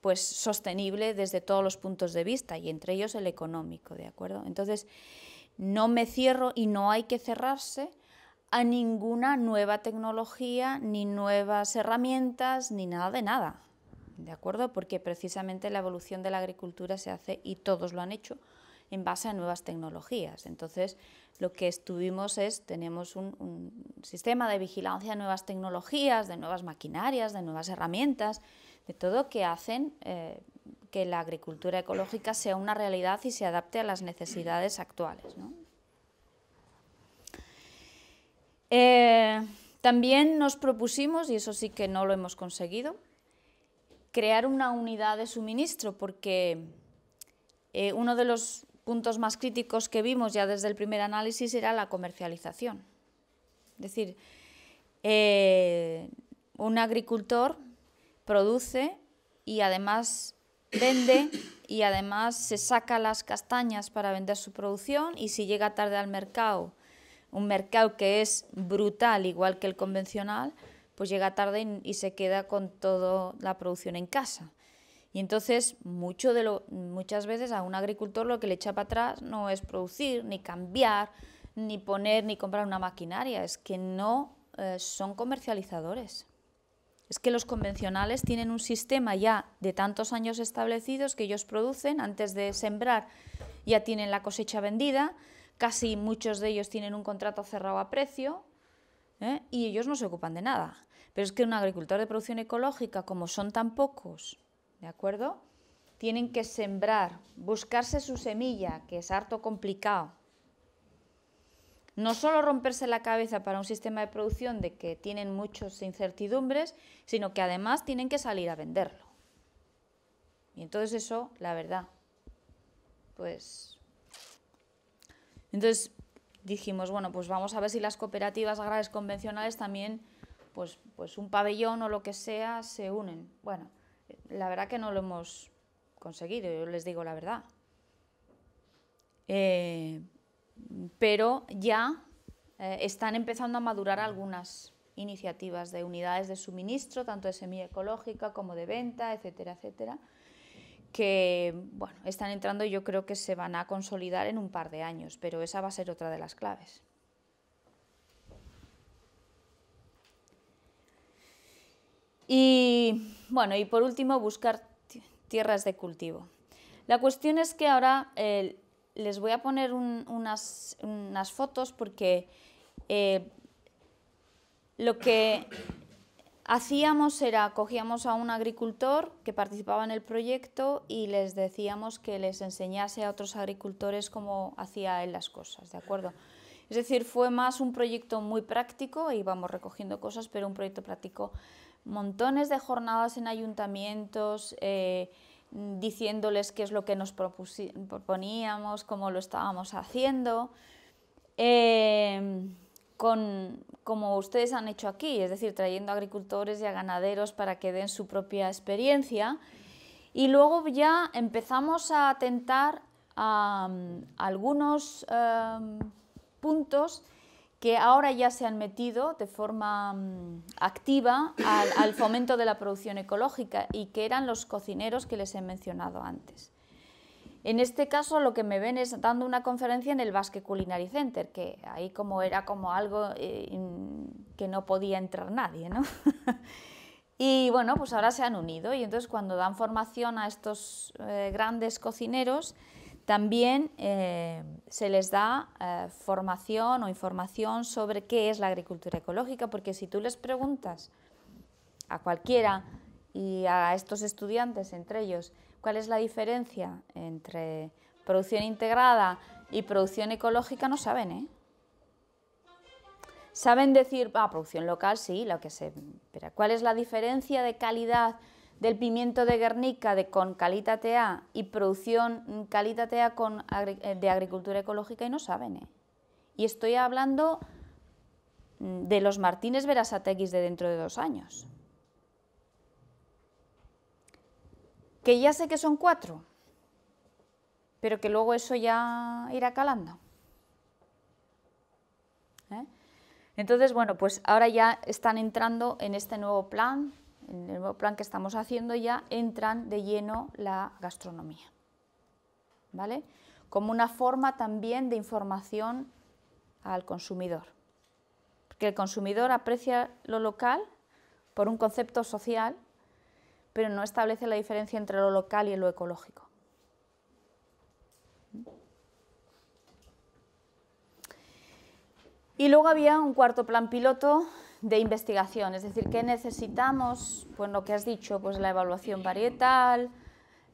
Speaker 1: pues sostenible desde todos los puntos de vista y entre ellos el económico, ¿de acuerdo? Entonces, no me cierro y no hay que cerrarse a ninguna nueva tecnología, ni nuevas herramientas, ni nada de nada. ¿De acuerdo? Porque precisamente la evolución de la agricultura se hace, y todos lo han hecho, en base a nuevas tecnologías. Entonces, lo que estuvimos es, tenemos un, sistema de vigilancia de nuevas tecnologías, de nuevas maquinarias, de nuevas herramientas, de todo que hacen eh, que la agricultura ecológica sea una realidad y se adapte a las necesidades actuales. Eh, también nos propusimos, y eso sí que no lo hemos conseguido, crear una unidad de suministro, porque eh, uno de los puntos más críticos que vimos ya desde el primer análisis era la comercialización. Es decir, eh, un agricultor produce y además vende y además se saca las castañas para vender su producción y si llega tarde al mercado un mercado que es brutal, igual que el convencional, pues llega tarde y se queda con toda la producción en casa. Y entonces mucho de lo, muchas veces a un agricultor lo que le echa para atrás no es producir, ni cambiar, ni poner, ni comprar una maquinaria, es que no eh, son comercializadores. Es que los convencionales tienen un sistema ya de tantos años establecidos que ellos producen antes de sembrar, ya tienen la cosecha vendida, casi muchos de ellos tienen un contrato cerrado a precio ¿eh? y ellos no se ocupan de nada. Pero es que un agricultor de producción ecológica, como son tan pocos, ¿de acuerdo? Tienen que sembrar, buscarse su semilla, que es harto complicado. No solo romperse la cabeza para un sistema de producción de que tienen muchas incertidumbres, sino que además tienen que salir a venderlo. Y entonces eso, la verdad, pues entonces dijimos, bueno, pues vamos a ver si las cooperativas agrarias convencionales también, pues, pues, un pabellón o lo que sea, se unen. Bueno, la verdad que no lo hemos conseguido, yo les digo la verdad. Eh, pero ya eh, están empezando a madurar algunas iniciativas de unidades de suministro, tanto de semilla ecológica como de venta, etcétera, etcétera que bueno, están entrando y yo creo que se van a consolidar en un par de años, pero esa va a ser otra de las claves. Y bueno, y por último, buscar tierras de cultivo. La cuestión es que ahora eh, les voy a poner unas, fotos porque eh, lo que hacíamos era, cogíamos a un agricultor que participaba en el proyecto y les decíamos que les enseñase a otros agricultores cómo hacía él las cosas, ¿de acuerdo? Es decir, fue más un proyecto muy práctico, íbamos recogiendo cosas, pero un proyecto práctico. Montones de jornadas en ayuntamientos, eh, diciéndoles qué es lo que nos proponíamos, cómo lo estábamos haciendo. Eh, con como ustedes han hecho aquí, es decir, trayendo agricultores y a ganaderos para que den su propia experiencia. Y luego ya empezamos a atentar a, mm, algunos em, puntos que ahora ya se han metido de forma mm, activa al fomento de la producción ecológica y que eran los cocineros que les he mencionado antes. En este caso lo que me ven es dando una conferencia en el Basque Culinary Center, que ahí como era como algo eh, que no podía entrar nadie, ¿no? y bueno, pues ahora se han unido y entonces cuando dan formación a estos eh, grandes cocineros, también eh, se les da formación o información sobre qué es la agricultura ecológica, porque si tú les preguntas a cualquiera y a estos estudiantes, entre ellos, ¿Cuál es la diferencia entre producción integrada y producción ecológica? No saben, ¿eh? Saben decir, ah, producción local, sí, lo que se... Pero ¿Cuál es la diferencia de calidad del pimiento de Guernica de, con TA y producción calitatea con, eh, de agricultura ecológica? Y no saben, ¿eh? Y estoy hablando mm, de los Martínez Verasateguis de dentro de dos años. que ya sé que son cuatro, pero que luego eso ya irá calando. ¿Eh? Entonces, bueno, pues ahora ya están entrando en este nuevo plan, en el nuevo plan que estamos haciendo ya, entran de lleno la gastronomía, ¿vale? Como una forma también de información al consumidor, porque el consumidor aprecia lo local por un concepto social pero no establece la diferencia entre lo local y lo ecológico. Y luego había un cuarto plan piloto de investigación, es decir, ¿qué necesitamos? Pues lo que has dicho, pues la evaluación varietal,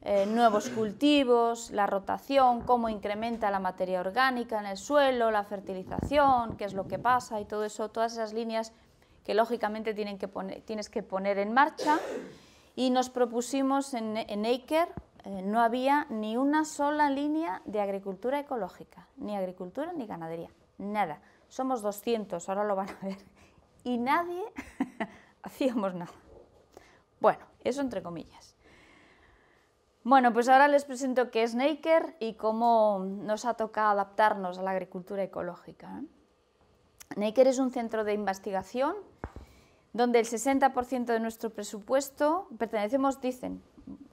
Speaker 1: eh, nuevos cultivos, la rotación, cómo incrementa la materia orgánica en el suelo, la fertilización, qué es lo que pasa y todo eso, todas esas líneas que lógicamente tienes que poner en marcha y nos propusimos en, en Aker, eh, no había ni una sola línea de agricultura ecológica, ni agricultura ni ganadería, nada. Somos 200, ahora lo van a ver, y nadie hacíamos nada. Bueno, eso entre comillas. Bueno, pues ahora les presento qué es Naker y cómo nos ha tocado adaptarnos a la agricultura ecológica. ¿eh? es un centro de investigación donde el 60% de nuestro presupuesto pertenecemos, dicen,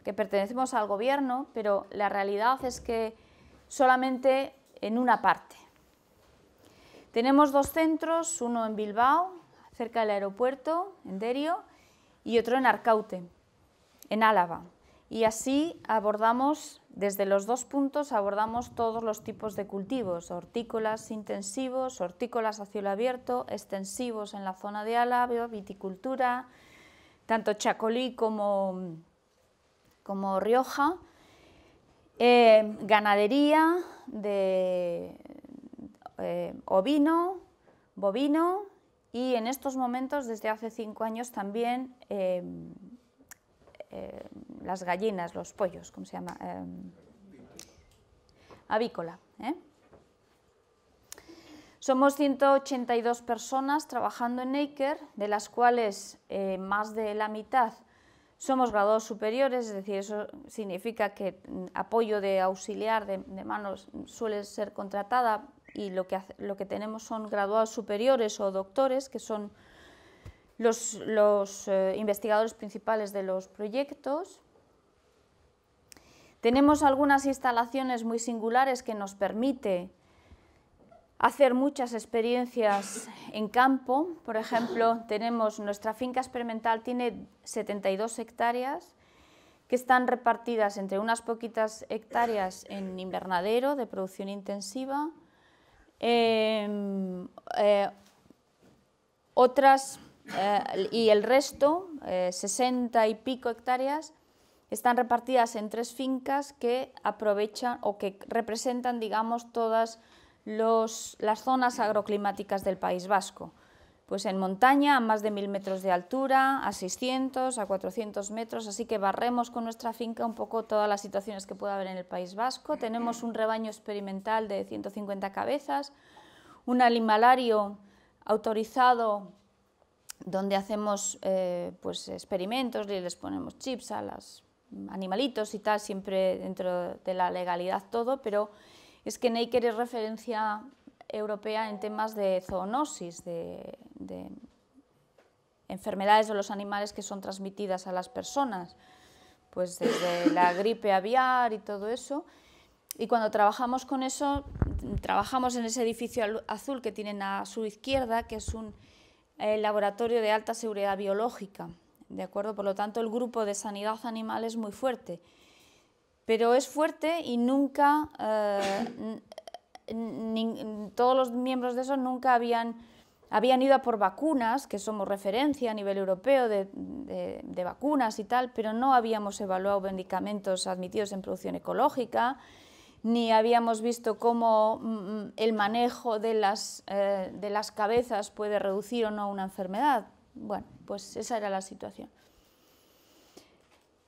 Speaker 1: que pertenecemos al gobierno, pero la realidad es que solamente en una parte. Tenemos dos centros, uno en Bilbao, cerca del aeropuerto, en Derio, y otro en Arcaute, en Álava y así abordamos, desde los dos puntos, abordamos todos los tipos de cultivos, hortícolas intensivos, hortícolas a cielo abierto, extensivos en la zona de alabio viticultura, tanto Chacolí como, como Rioja, eh, ganadería de eh, ovino, bovino y en estos momentos, desde hace cinco años también, eh, eh, las gallinas, los pollos, ¿cómo se llama? Eh, avícola. ¿eh? Somos 182 personas trabajando en Aker, de las cuales más de la mitad somos graduados superiores, es decir, eso significa que mm, apoyo de auxiliar de, manos suele ser contratada y lo que, lo que tenemos son graduados superiores o doctores, que son los, eh, investigadores principales de los proyectos. Tenemos algunas instalaciones muy singulares que nos permite hacer muchas experiencias en campo. Por ejemplo, tenemos nuestra finca experimental, tiene 72 hectáreas que están repartidas entre unas poquitas hectáreas en invernadero de producción intensiva, em, eh, otras eh, y el resto, 60 eh, y pico hectáreas, están repartidas en tres fincas que aprovechan o que representan, digamos, todas las zonas agroclimáticas del País Vasco. Pues en montaña, a más de mil metros de altura, a 600, a 400 metros, así que barremos con nuestra finca un poco todas las situaciones que pueda haber en el País Vasco. Tenemos un rebaño experimental de 150 cabezas, un animalario autorizado donde hacemos eh, pues experimentos, les ponemos chips a los animalitos y tal, siempre dentro de la legalidad todo, pero es que Naker es referencia europea en temas de zoonosis, de, de enfermedades de los animales que son transmitidas a las personas, pues desde la gripe aviar y todo eso. Y cuando trabajamos con eso, trabajamos en ese edificio azul que tienen a su izquierda, que es un el laboratorio de alta seguridad biológica, ¿de acuerdo? Por lo tanto, el grupo de sanidad animal es muy fuerte, pero es fuerte y nunca, eh, todos los miembros de eso nunca habían, habían ido a por vacunas, que somos referencia a nivel europeo de vacunas y tal, pero no habíamos evaluado medicamentos admitidos en producción ecológica, ni habíamos visto cómo mm, mm, el manejo de las, eh, de las cabezas puede reducir o no una enfermedad. Bueno, pues esa era la situación.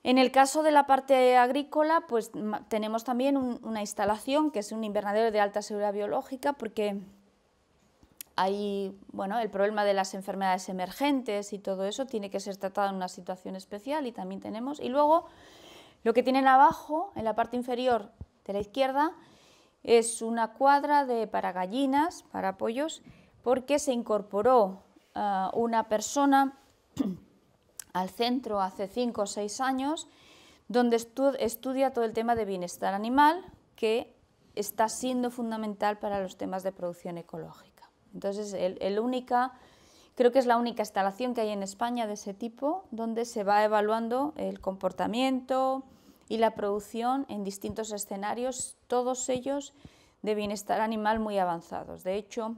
Speaker 1: En el caso de la parte agrícola, pues mm, tenemos también una instalación que es un invernadero de alta seguridad biológica porque hay, bueno, el problema de las enfermedades emergentes y todo eso tiene que ser tratado en una situación especial y también tenemos. Y luego, lo que tienen abajo, en la parte inferior, de la izquierda es una cuadra de, para gallinas, para pollos, porque se incorporó eh, una persona al centro hace cinco o seis años, donde estudia todo el tema de bienestar animal, que está siendo fundamental para los temas de producción ecológica. Entonces, única, creo que es la única instalación que hay en España de ese tipo, donde se va evaluando el comportamiento, y la producción en distintos escenarios, todos ellos de bienestar animal muy avanzados. De hecho,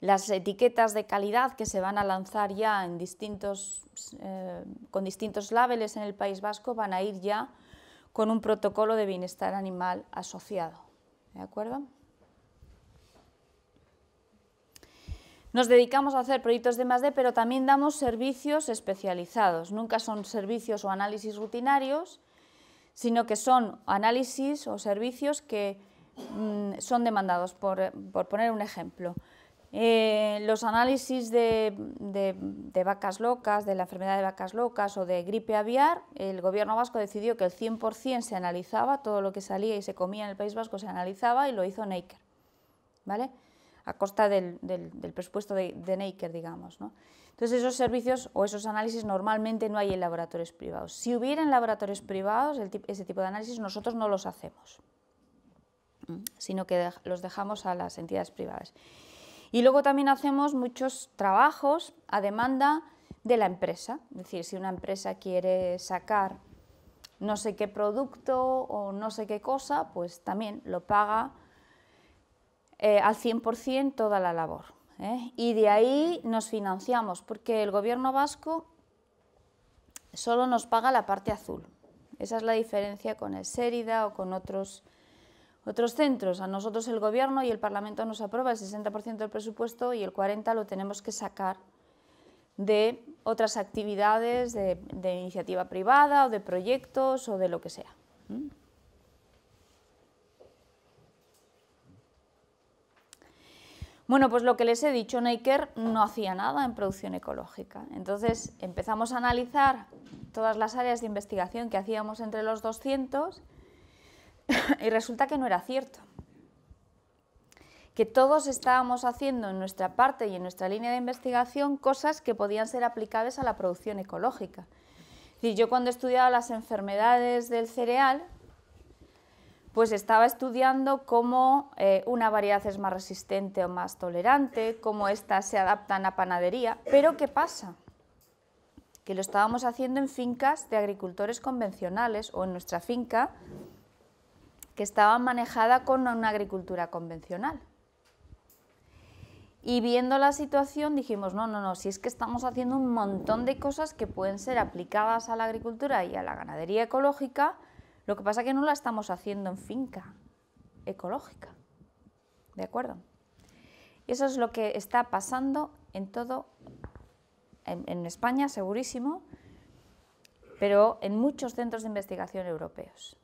Speaker 1: las etiquetas de calidad que se van a lanzar ya en distintos, eh, con distintos labeles en el País Vasco van a ir ya con un protocolo de bienestar animal asociado. ¿De acuerdo? Nos dedicamos a hacer proyectos de más de, pero también damos servicios especializados. Nunca son servicios o análisis rutinarios, sino que son análisis o servicios que mm, son demandados, por, poner un ejemplo. Eh, los análisis de, de, vacas locas, de la enfermedad de vacas locas o de gripe aviar, el gobierno vasco decidió que el 100% se analizaba, todo lo que salía y se comía en el País Vasco se analizaba y lo hizo Neiker. ¿vale? a costa del, presupuesto de, de, Naker, digamos. Entonces esos servicios o esos análisis normalmente no hay en laboratorios privados. Si hubiera laboratorios privados ese tipo de análisis, nosotros no los hacemos, sino que los dejamos a las entidades privadas. Y luego también hacemos muchos trabajos a demanda de la empresa. Es decir, si una empresa quiere sacar no sé qué producto o no sé qué cosa, pues también lo paga eh, al 100% toda la labor. ¿eh? Y de ahí nos financiamos, porque el gobierno vasco solo nos paga la parte azul. Esa es la diferencia con el Sérida o con otros, otros centros. A nosotros el gobierno y el Parlamento nos aprueba el 60% del presupuesto y el 40% lo tenemos que sacar de otras actividades de, iniciativa privada o de proyectos o de lo que sea. Bueno, pues lo que les he dicho, Neiker no hacía nada en producción ecológica. Entonces empezamos a analizar todas las áreas de investigación que hacíamos entre los 200 y resulta que no era cierto. Que todos estábamos haciendo en nuestra parte y en nuestra línea de investigación cosas que podían ser aplicables a la producción ecológica. yo cuando estudiaba las enfermedades del cereal, pues estaba estudiando cómo eh, una variedad es más resistente o más tolerante, cómo éstas se adaptan a panadería. Pero ¿qué pasa? Que lo estábamos haciendo en fincas de agricultores convencionales o en nuestra finca que estaba manejada con una agricultura convencional. Y viendo la situación dijimos, no, no, no, si es que estamos haciendo un montón de cosas que pueden ser aplicadas a la agricultura y a la ganadería ecológica, lo que pasa es que no la estamos haciendo en finca ecológica. ¿De acuerdo? Y eso es lo que está pasando en todo, en, España segurísimo, pero en muchos centros de investigación europeos.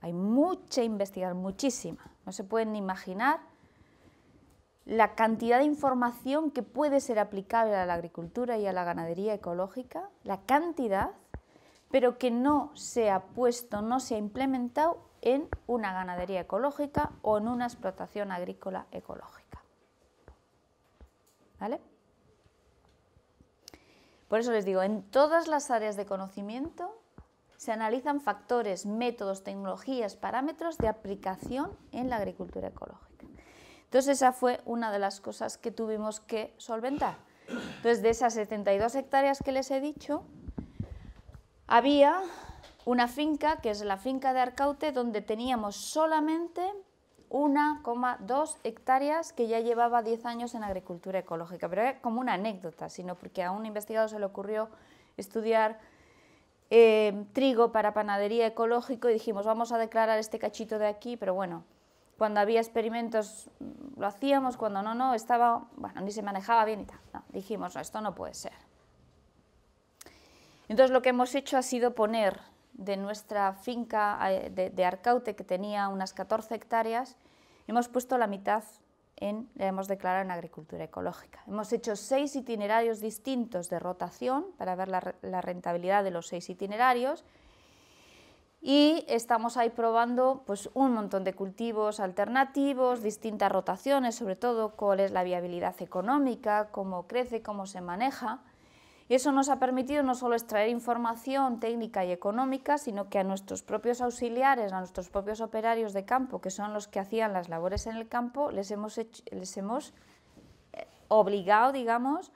Speaker 1: Hay mucha investigación, muchísima. No se pueden imaginar la cantidad de información que puede ser aplicable a la agricultura y a la ganadería ecológica, la cantidad pero que no se ha puesto, no se ha implementado en una ganadería ecológica o en una explotación agrícola ecológica. Por eso les digo, en todas las áreas de conocimiento se analizan factores, métodos, tecnologías, parámetros de aplicación en la agricultura ecológica. Entonces esa fue una de las cosas que tuvimos que solventar. Entonces de esas 72 hectáreas que les he dicho, había una finca, que es la finca de Arcaute, donde teníamos solamente 1,2 hectáreas que ya llevaba 10 años en agricultura ecológica. Pero era como una anécdota, sino porque a un investigador se le ocurrió estudiar eh, trigo para panadería ecológico y dijimos, vamos a declarar este cachito de aquí, pero bueno, cuando había experimentos mm, lo hacíamos, cuando no, no, estaba, bueno, ni se manejaba bien y tal. dijimos, no, esto no puede ser. Entonces lo que hemos hecho ha sido poner de nuestra finca eh, de, Arcaute, que tenía unas 14 hectáreas, hemos puesto la mitad en, hemos declarado en agricultura ecológica. Hemos hecho seis itinerarios distintos de rotación para ver la, la rentabilidad de los seis itinerarios y estamos ahí probando pues, un montón de cultivos alternativos, distintas rotaciones, sobre todo cuál es la viabilidad económica, cómo crece, cómo se maneja. Y eso nos ha permitido no solo extraer información técnica y económica, sino que a nuestros propios auxiliares, a nuestros propios operarios de campo, que son los que hacían las labores en el campo, les hemos, eh, obligado, digamos,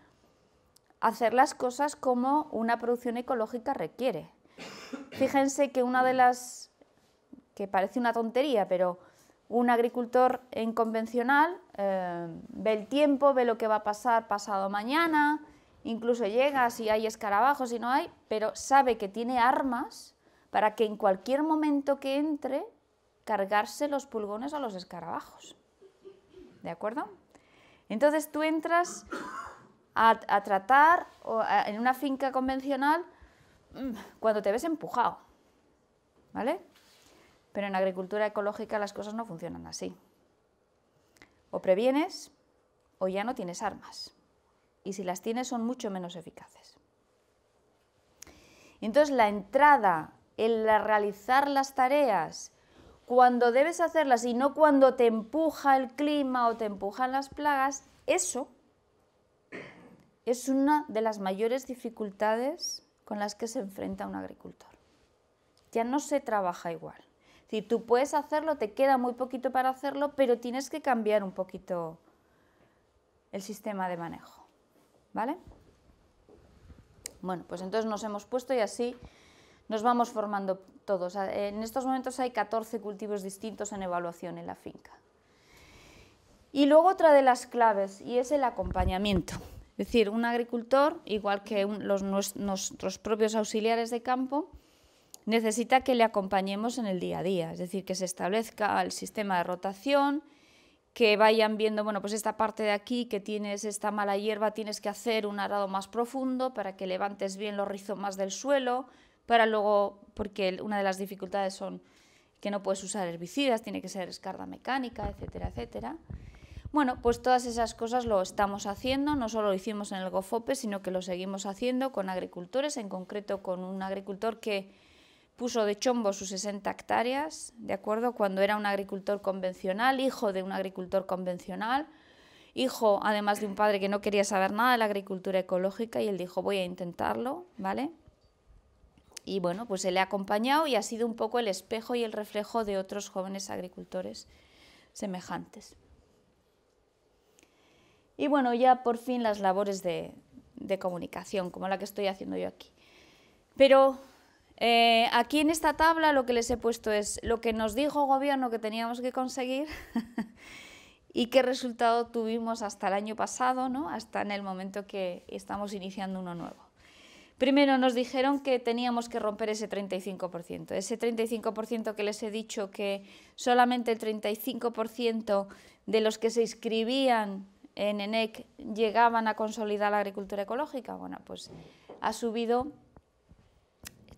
Speaker 1: a hacer las cosas como una producción ecológica requiere. Fíjense que una de las, que parece una tontería, pero un agricultor en convencional eh, ve el tiempo, ve lo que va a pasar pasado mañana, incluso llega si hay escarabajos, y no hay, pero sabe que tiene armas para que en cualquier momento que entre cargarse los pulgones a los escarabajos. ¿De acuerdo? Entonces tú entras a, tratar en una finca convencional mm, cuando te ves empujado, ¿vale? Pero en agricultura ecológica las cosas no funcionan así. O previenes o ya no tienes armas y si las tienes son mucho menos eficaces. Entonces la entrada, el realizar las tareas, cuando debes hacerlas y no cuando te empuja el clima o te empujan las plagas, eso es una de las mayores dificultades con las que se enfrenta un agricultor. Ya no se trabaja igual. Si tú puedes hacerlo, te queda muy poquito para hacerlo, pero tienes que cambiar un poquito el sistema de manejo. ¿Vale? Bueno, pues entonces nos hemos puesto y así nos vamos formando todos. Ah, en estos momentos hay 14 cultivos distintos en evaluación en la finca. Y luego otra de las claves, y es el acompañamiento. Es decir, un agricultor, igual que nuestros propios auxiliares de campo, necesita que le acompañemos en el día a día, es decir, que se establezca el sistema de rotación, que vayan viendo, bueno, pues esta parte de aquí que tienes esta mala hierba, tienes que hacer un arado más profundo para que levantes bien los rizomas del suelo, para luego, porque una de las dificultades son que no puedes usar herbicidas, tiene que ser escarda mecánica, etcétera, etcétera. Bueno, pues todas esas cosas lo estamos haciendo, no solo lo hicimos en el GOFOPE, sino que lo seguimos haciendo con agricultores, en concreto con un agricultor que puso de chombo sus 60 hectáreas, ¿de acuerdo? Cuando era un agricultor convencional, hijo de un agricultor convencional, hijo además de un padre que no quería saber nada de la agricultura ecológica y él dijo, voy a intentarlo, ¿vale? Y bueno, pues se le ha acompañado y ha sido un poco el espejo y el reflejo de otros jóvenes agricultores semejantes. Y bueno, ya por fin las labores de, de comunicación, como la que estoy haciendo yo aquí. Pero eh, aquí en esta tabla lo que les he puesto es lo que nos dijo el gobierno que teníamos que conseguir y qué resultado tuvimos hasta el año pasado, ¿no? hasta en el momento que estamos iniciando uno nuevo. Primero nos dijeron que teníamos que romper ese 35%. Ese 35% que les he dicho que solamente el 35% de los que se inscribían en ENEC llegaban a consolidar la agricultura ecológica. Bueno, pues ha subido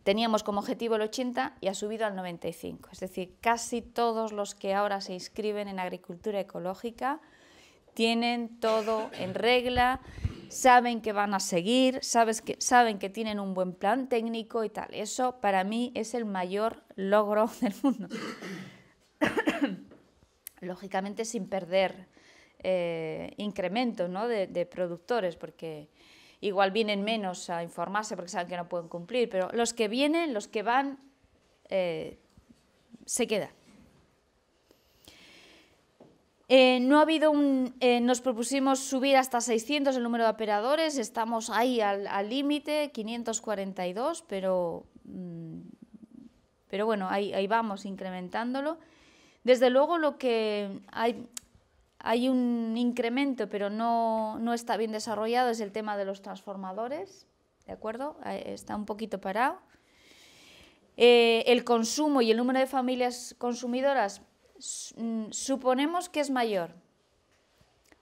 Speaker 1: Teníamos como objetivo el 80 y ha subido al 95. Es decir, casi todos los que ahora se inscriben en agricultura ecológica tienen todo en regla, saben que van a seguir, sabes que, saben que tienen un buen plan técnico y tal. Eso para mí es el mayor logro del mundo. Lógicamente sin perder eh, incremento de, de productores, porque igual vienen menos a informarse porque saben que no pueden cumplir, pero los que vienen, los que van, eh, se quedan. Eh, no ha habido un, eh, nos propusimos subir hasta 600 el número de operadores, estamos ahí al límite, 542, pero, mm, pero bueno, ahí, ahí vamos incrementándolo. Desde luego lo que hay, hay un incremento, pero no, está bien desarrollado, es el tema de los transformadores, ¿de acuerdo? Eh, está un poquito parado. Eh, el consumo y el número de familias consumidoras mm, suponemos que es mayor,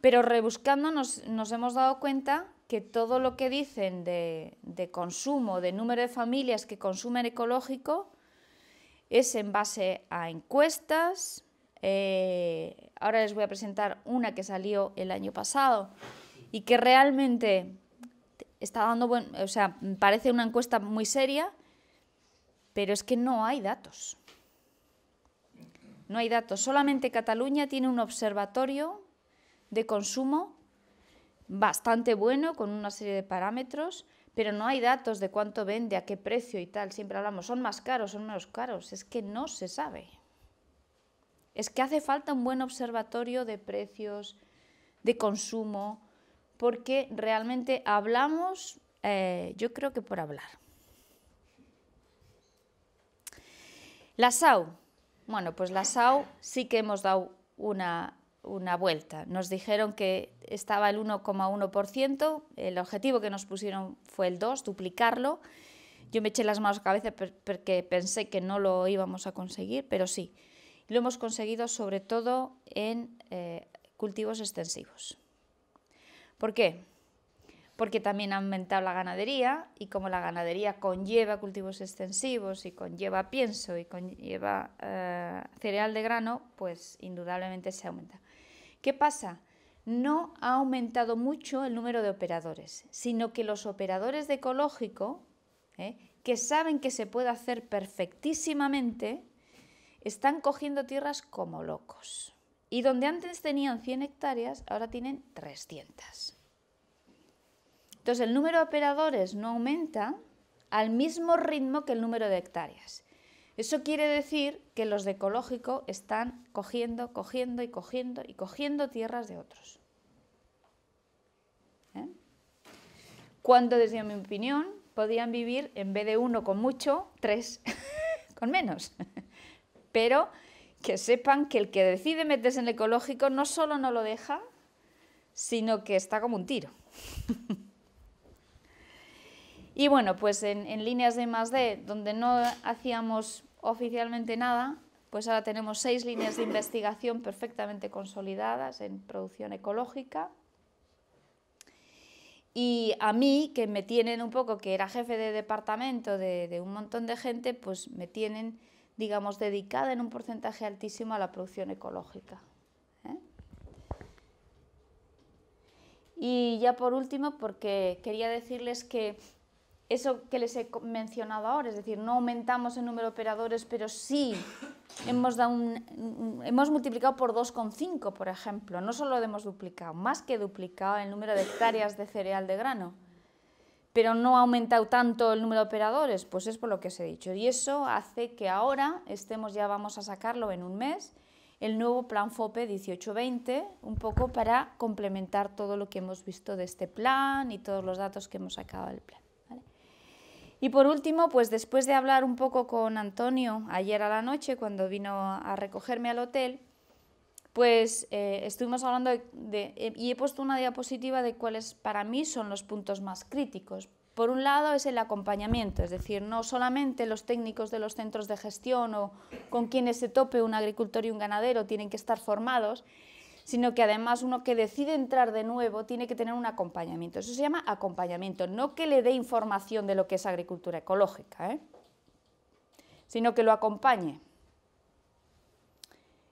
Speaker 1: pero rebuscando nos, hemos dado cuenta que todo lo que dicen de consumo, de número de familias que consumen ecológico, es en base a encuestas, eh, ahora les voy a presentar una que salió el año pasado y que realmente está dando buen, o sea, parece una encuesta muy seria, pero es que no hay datos. No hay datos. Solamente Cataluña tiene un observatorio de consumo bastante bueno, con una serie de parámetros, pero no hay datos de cuánto vende, a qué precio y tal. Siempre hablamos, son más caros, son menos caros. Es que no se sabe. Es que hace falta un buen observatorio de precios, de consumo, porque realmente hablamos, eh, yo creo que por hablar. La SAU. Bueno, pues la SAU sí que hemos dado una, una vuelta. Nos dijeron que estaba el 1,1%, el objetivo que nos pusieron fue el 2, duplicarlo. Yo me eché las manos a cabeza porque pensé que no lo íbamos a conseguir, pero sí. Lo hemos conseguido sobre todo en eh, cultivos extensivos. ¿Por qué? Porque también ha aumentado la ganadería y como la ganadería conlleva cultivos extensivos y conlleva pienso y conlleva eh, cereal de grano, pues indudablemente se aumenta. ¿Qué pasa? No ha aumentado mucho el número de operadores, sino que los operadores de ecológico, eh, que saben que se puede hacer perfectísimamente, están cogiendo tierras como locos. Y donde antes tenían 100 hectáreas, ahora tienen 300. Entonces el número de operadores no aumenta al mismo ritmo que el número de hectáreas. Eso quiere decir que los de ecológico están cogiendo, cogiendo y cogiendo y cogiendo tierras de otros. ¿Eh? ¿Cuánto, desde mi opinión, podían vivir, en vez de uno con mucho, tres con menos pero que sepan que el que decide meterse en el ecológico no solo no lo deja, sino que está como un tiro. y bueno, pues en, líneas de más de, donde no hacíamos oficialmente nada, pues ahora tenemos seis líneas de investigación perfectamente consolidadas en producción ecológica. Y a mí, que me tienen un poco, que era jefe de departamento de un montón de gente, pues me tienen digamos, dedicada en un porcentaje altísimo a la producción ecológica. ¿eh? Y ya por último, porque quería decirles que eso que les he mencionado ahora, es decir, no aumentamos el número de operadores, pero sí hemos, dado un, hemos multiplicado por 2,5, por ejemplo. No solo hemos duplicado, más que duplicado el número de hectáreas de cereal de grano pero no ha aumentado tanto el número de operadores, pues es por lo que os he dicho. Y eso hace que ahora estemos ya, vamos a sacarlo en un mes, el nuevo plan FOPE 1820, un poco para complementar todo lo que hemos visto de este plan y todos los datos que hemos sacado del plan. Y por último, pues después de hablar un poco con Antonio ayer a la noche, cuando vino a recogerme al hotel, pues eh, estuvimos hablando de, eh, y he puesto una diapositiva de cuáles para mí son los puntos más críticos. Por un lado es el acompañamiento, es decir, no solamente los técnicos de los centros de gestión o con quienes se tope un agricultor y un ganadero tienen que estar formados, sino que además uno que decide entrar de nuevo tiene que tener un acompañamiento. Eso se llama acompañamiento, no que le dé información de lo que es agricultura ecológica, ¿eh? sino que lo acompañe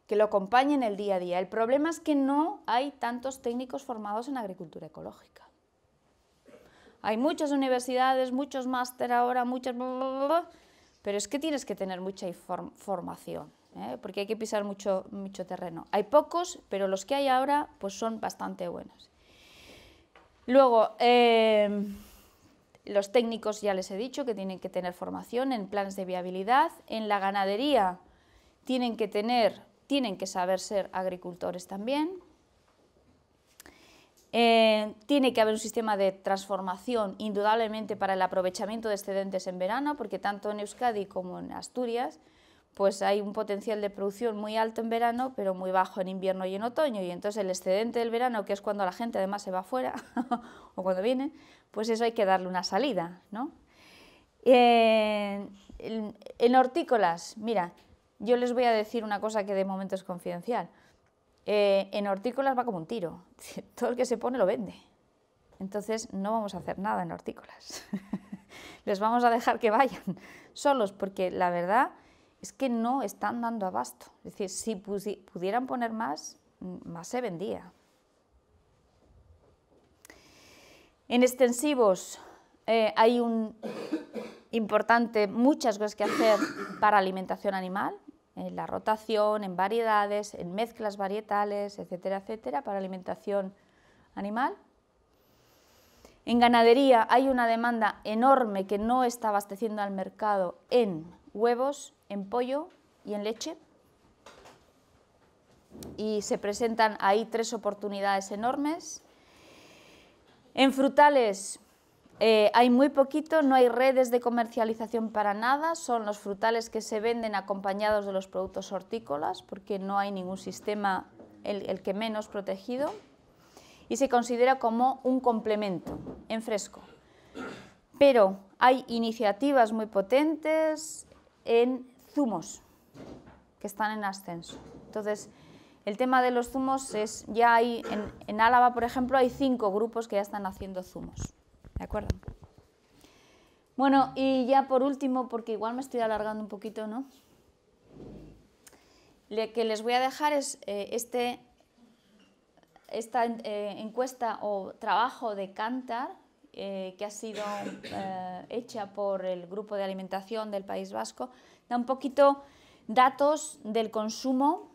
Speaker 1: que lo acompañen el día a día. El problema es que no hay tantos técnicos formados en agricultura ecológica. Hay muchas universidades, muchos máster ahora, muchas... pero es que tienes que tener mucha formación, ¿eh? porque hay que pisar mucho, mucho terreno. Hay pocos, pero los que hay ahora pues son bastante buenos. Luego, eh, los técnicos ya les he dicho que tienen que tener formación en planes de viabilidad. En la ganadería tienen que tener tienen que saber ser agricultores también. Eh, tiene que haber un sistema de transformación indudablemente para el aprovechamiento de excedentes en verano, porque tanto en Euskadi como en Asturias pues hay un potencial de producción muy alto en verano, pero muy bajo en invierno y en otoño, y entonces el excedente del verano, que es cuando la gente además se va fuera o cuando viene, pues eso hay que darle una salida, ¿no? Eh, en, en hortícolas, mira, yo les voy a decir una cosa que de momento es confidencial. Eh, en hortícolas va como un tiro. Todo el que se pone lo vende. Entonces no vamos a hacer nada en hortícolas. les vamos a dejar que vayan solos porque la verdad es que no están dando abasto. Es decir, si pudieran poner más, mm, más se vendía. En extensivos eh, hay un importante, muchas cosas que hacer para alimentación animal en la rotación, en variedades, en mezclas varietales, etcétera, etcétera, para alimentación animal. En ganadería hay una demanda enorme que no está abasteciendo al mercado en huevos, en pollo y en leche. Y se presentan ahí tres oportunidades enormes. En frutales eh, hay muy poquito, no hay redes de comercialización para nada, son los frutales que se venden acompañados de los productos hortícolas, porque no hay ningún sistema, el, que menos protegido, y se considera como un complemento en fresco. Pero hay iniciativas muy potentes en zumos, que están en ascenso. Entonces, el tema de los zumos es, ya hay, en Álava, por ejemplo, hay cinco grupos que ya están haciendo zumos acuerdo? Bueno, y ya por último, porque igual me estoy alargando un poquito, ¿no? Lo que les voy a dejar es eh, este, esta eh, encuesta o trabajo de Cantar, eh, que ha sido hecha por el Grupo de Alimentación del País Vasco, da un poquito datos del consumo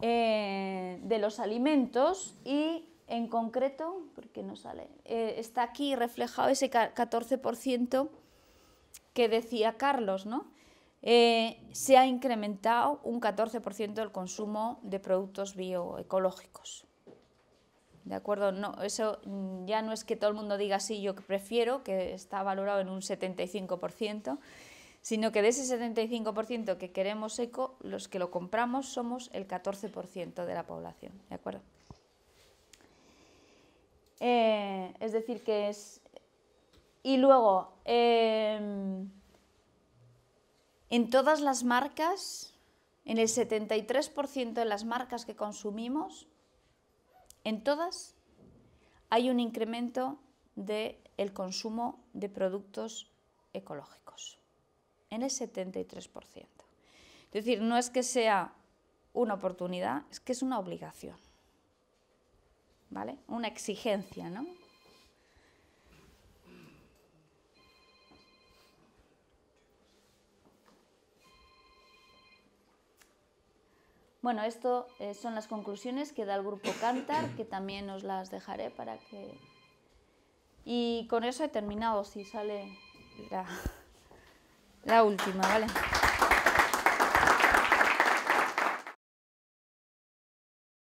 Speaker 1: de los alimentos y en concreto, porque no sale, eh, está aquí reflejado ese 14% que decía Carlos, ¿no? Eh, se ha incrementado un 14% el consumo de productos bioecológicos. ¿De acuerdo? No, eso mm, ya no es que todo el mundo diga sí, yo prefiero, que está valorado en un 75%, sino que de ese 75% que queremos eco, los que lo compramos somos el 14% de la población. ¿De acuerdo? Eh, es decir, que es... Y luego, em, en todas las marcas, en el 73% de las marcas que consumimos, en todas hay un incremento del consumo de productos ecológicos, en el 73%. Es decir, no es que sea una oportunidad, es que es una obligación. ¿vale? Una exigencia, ¿no? Bueno, esto eh, son las conclusiones que da el grupo Cantar, que también os las dejaré para que... Y con eso he terminado, si sale la, la última, ¿vale?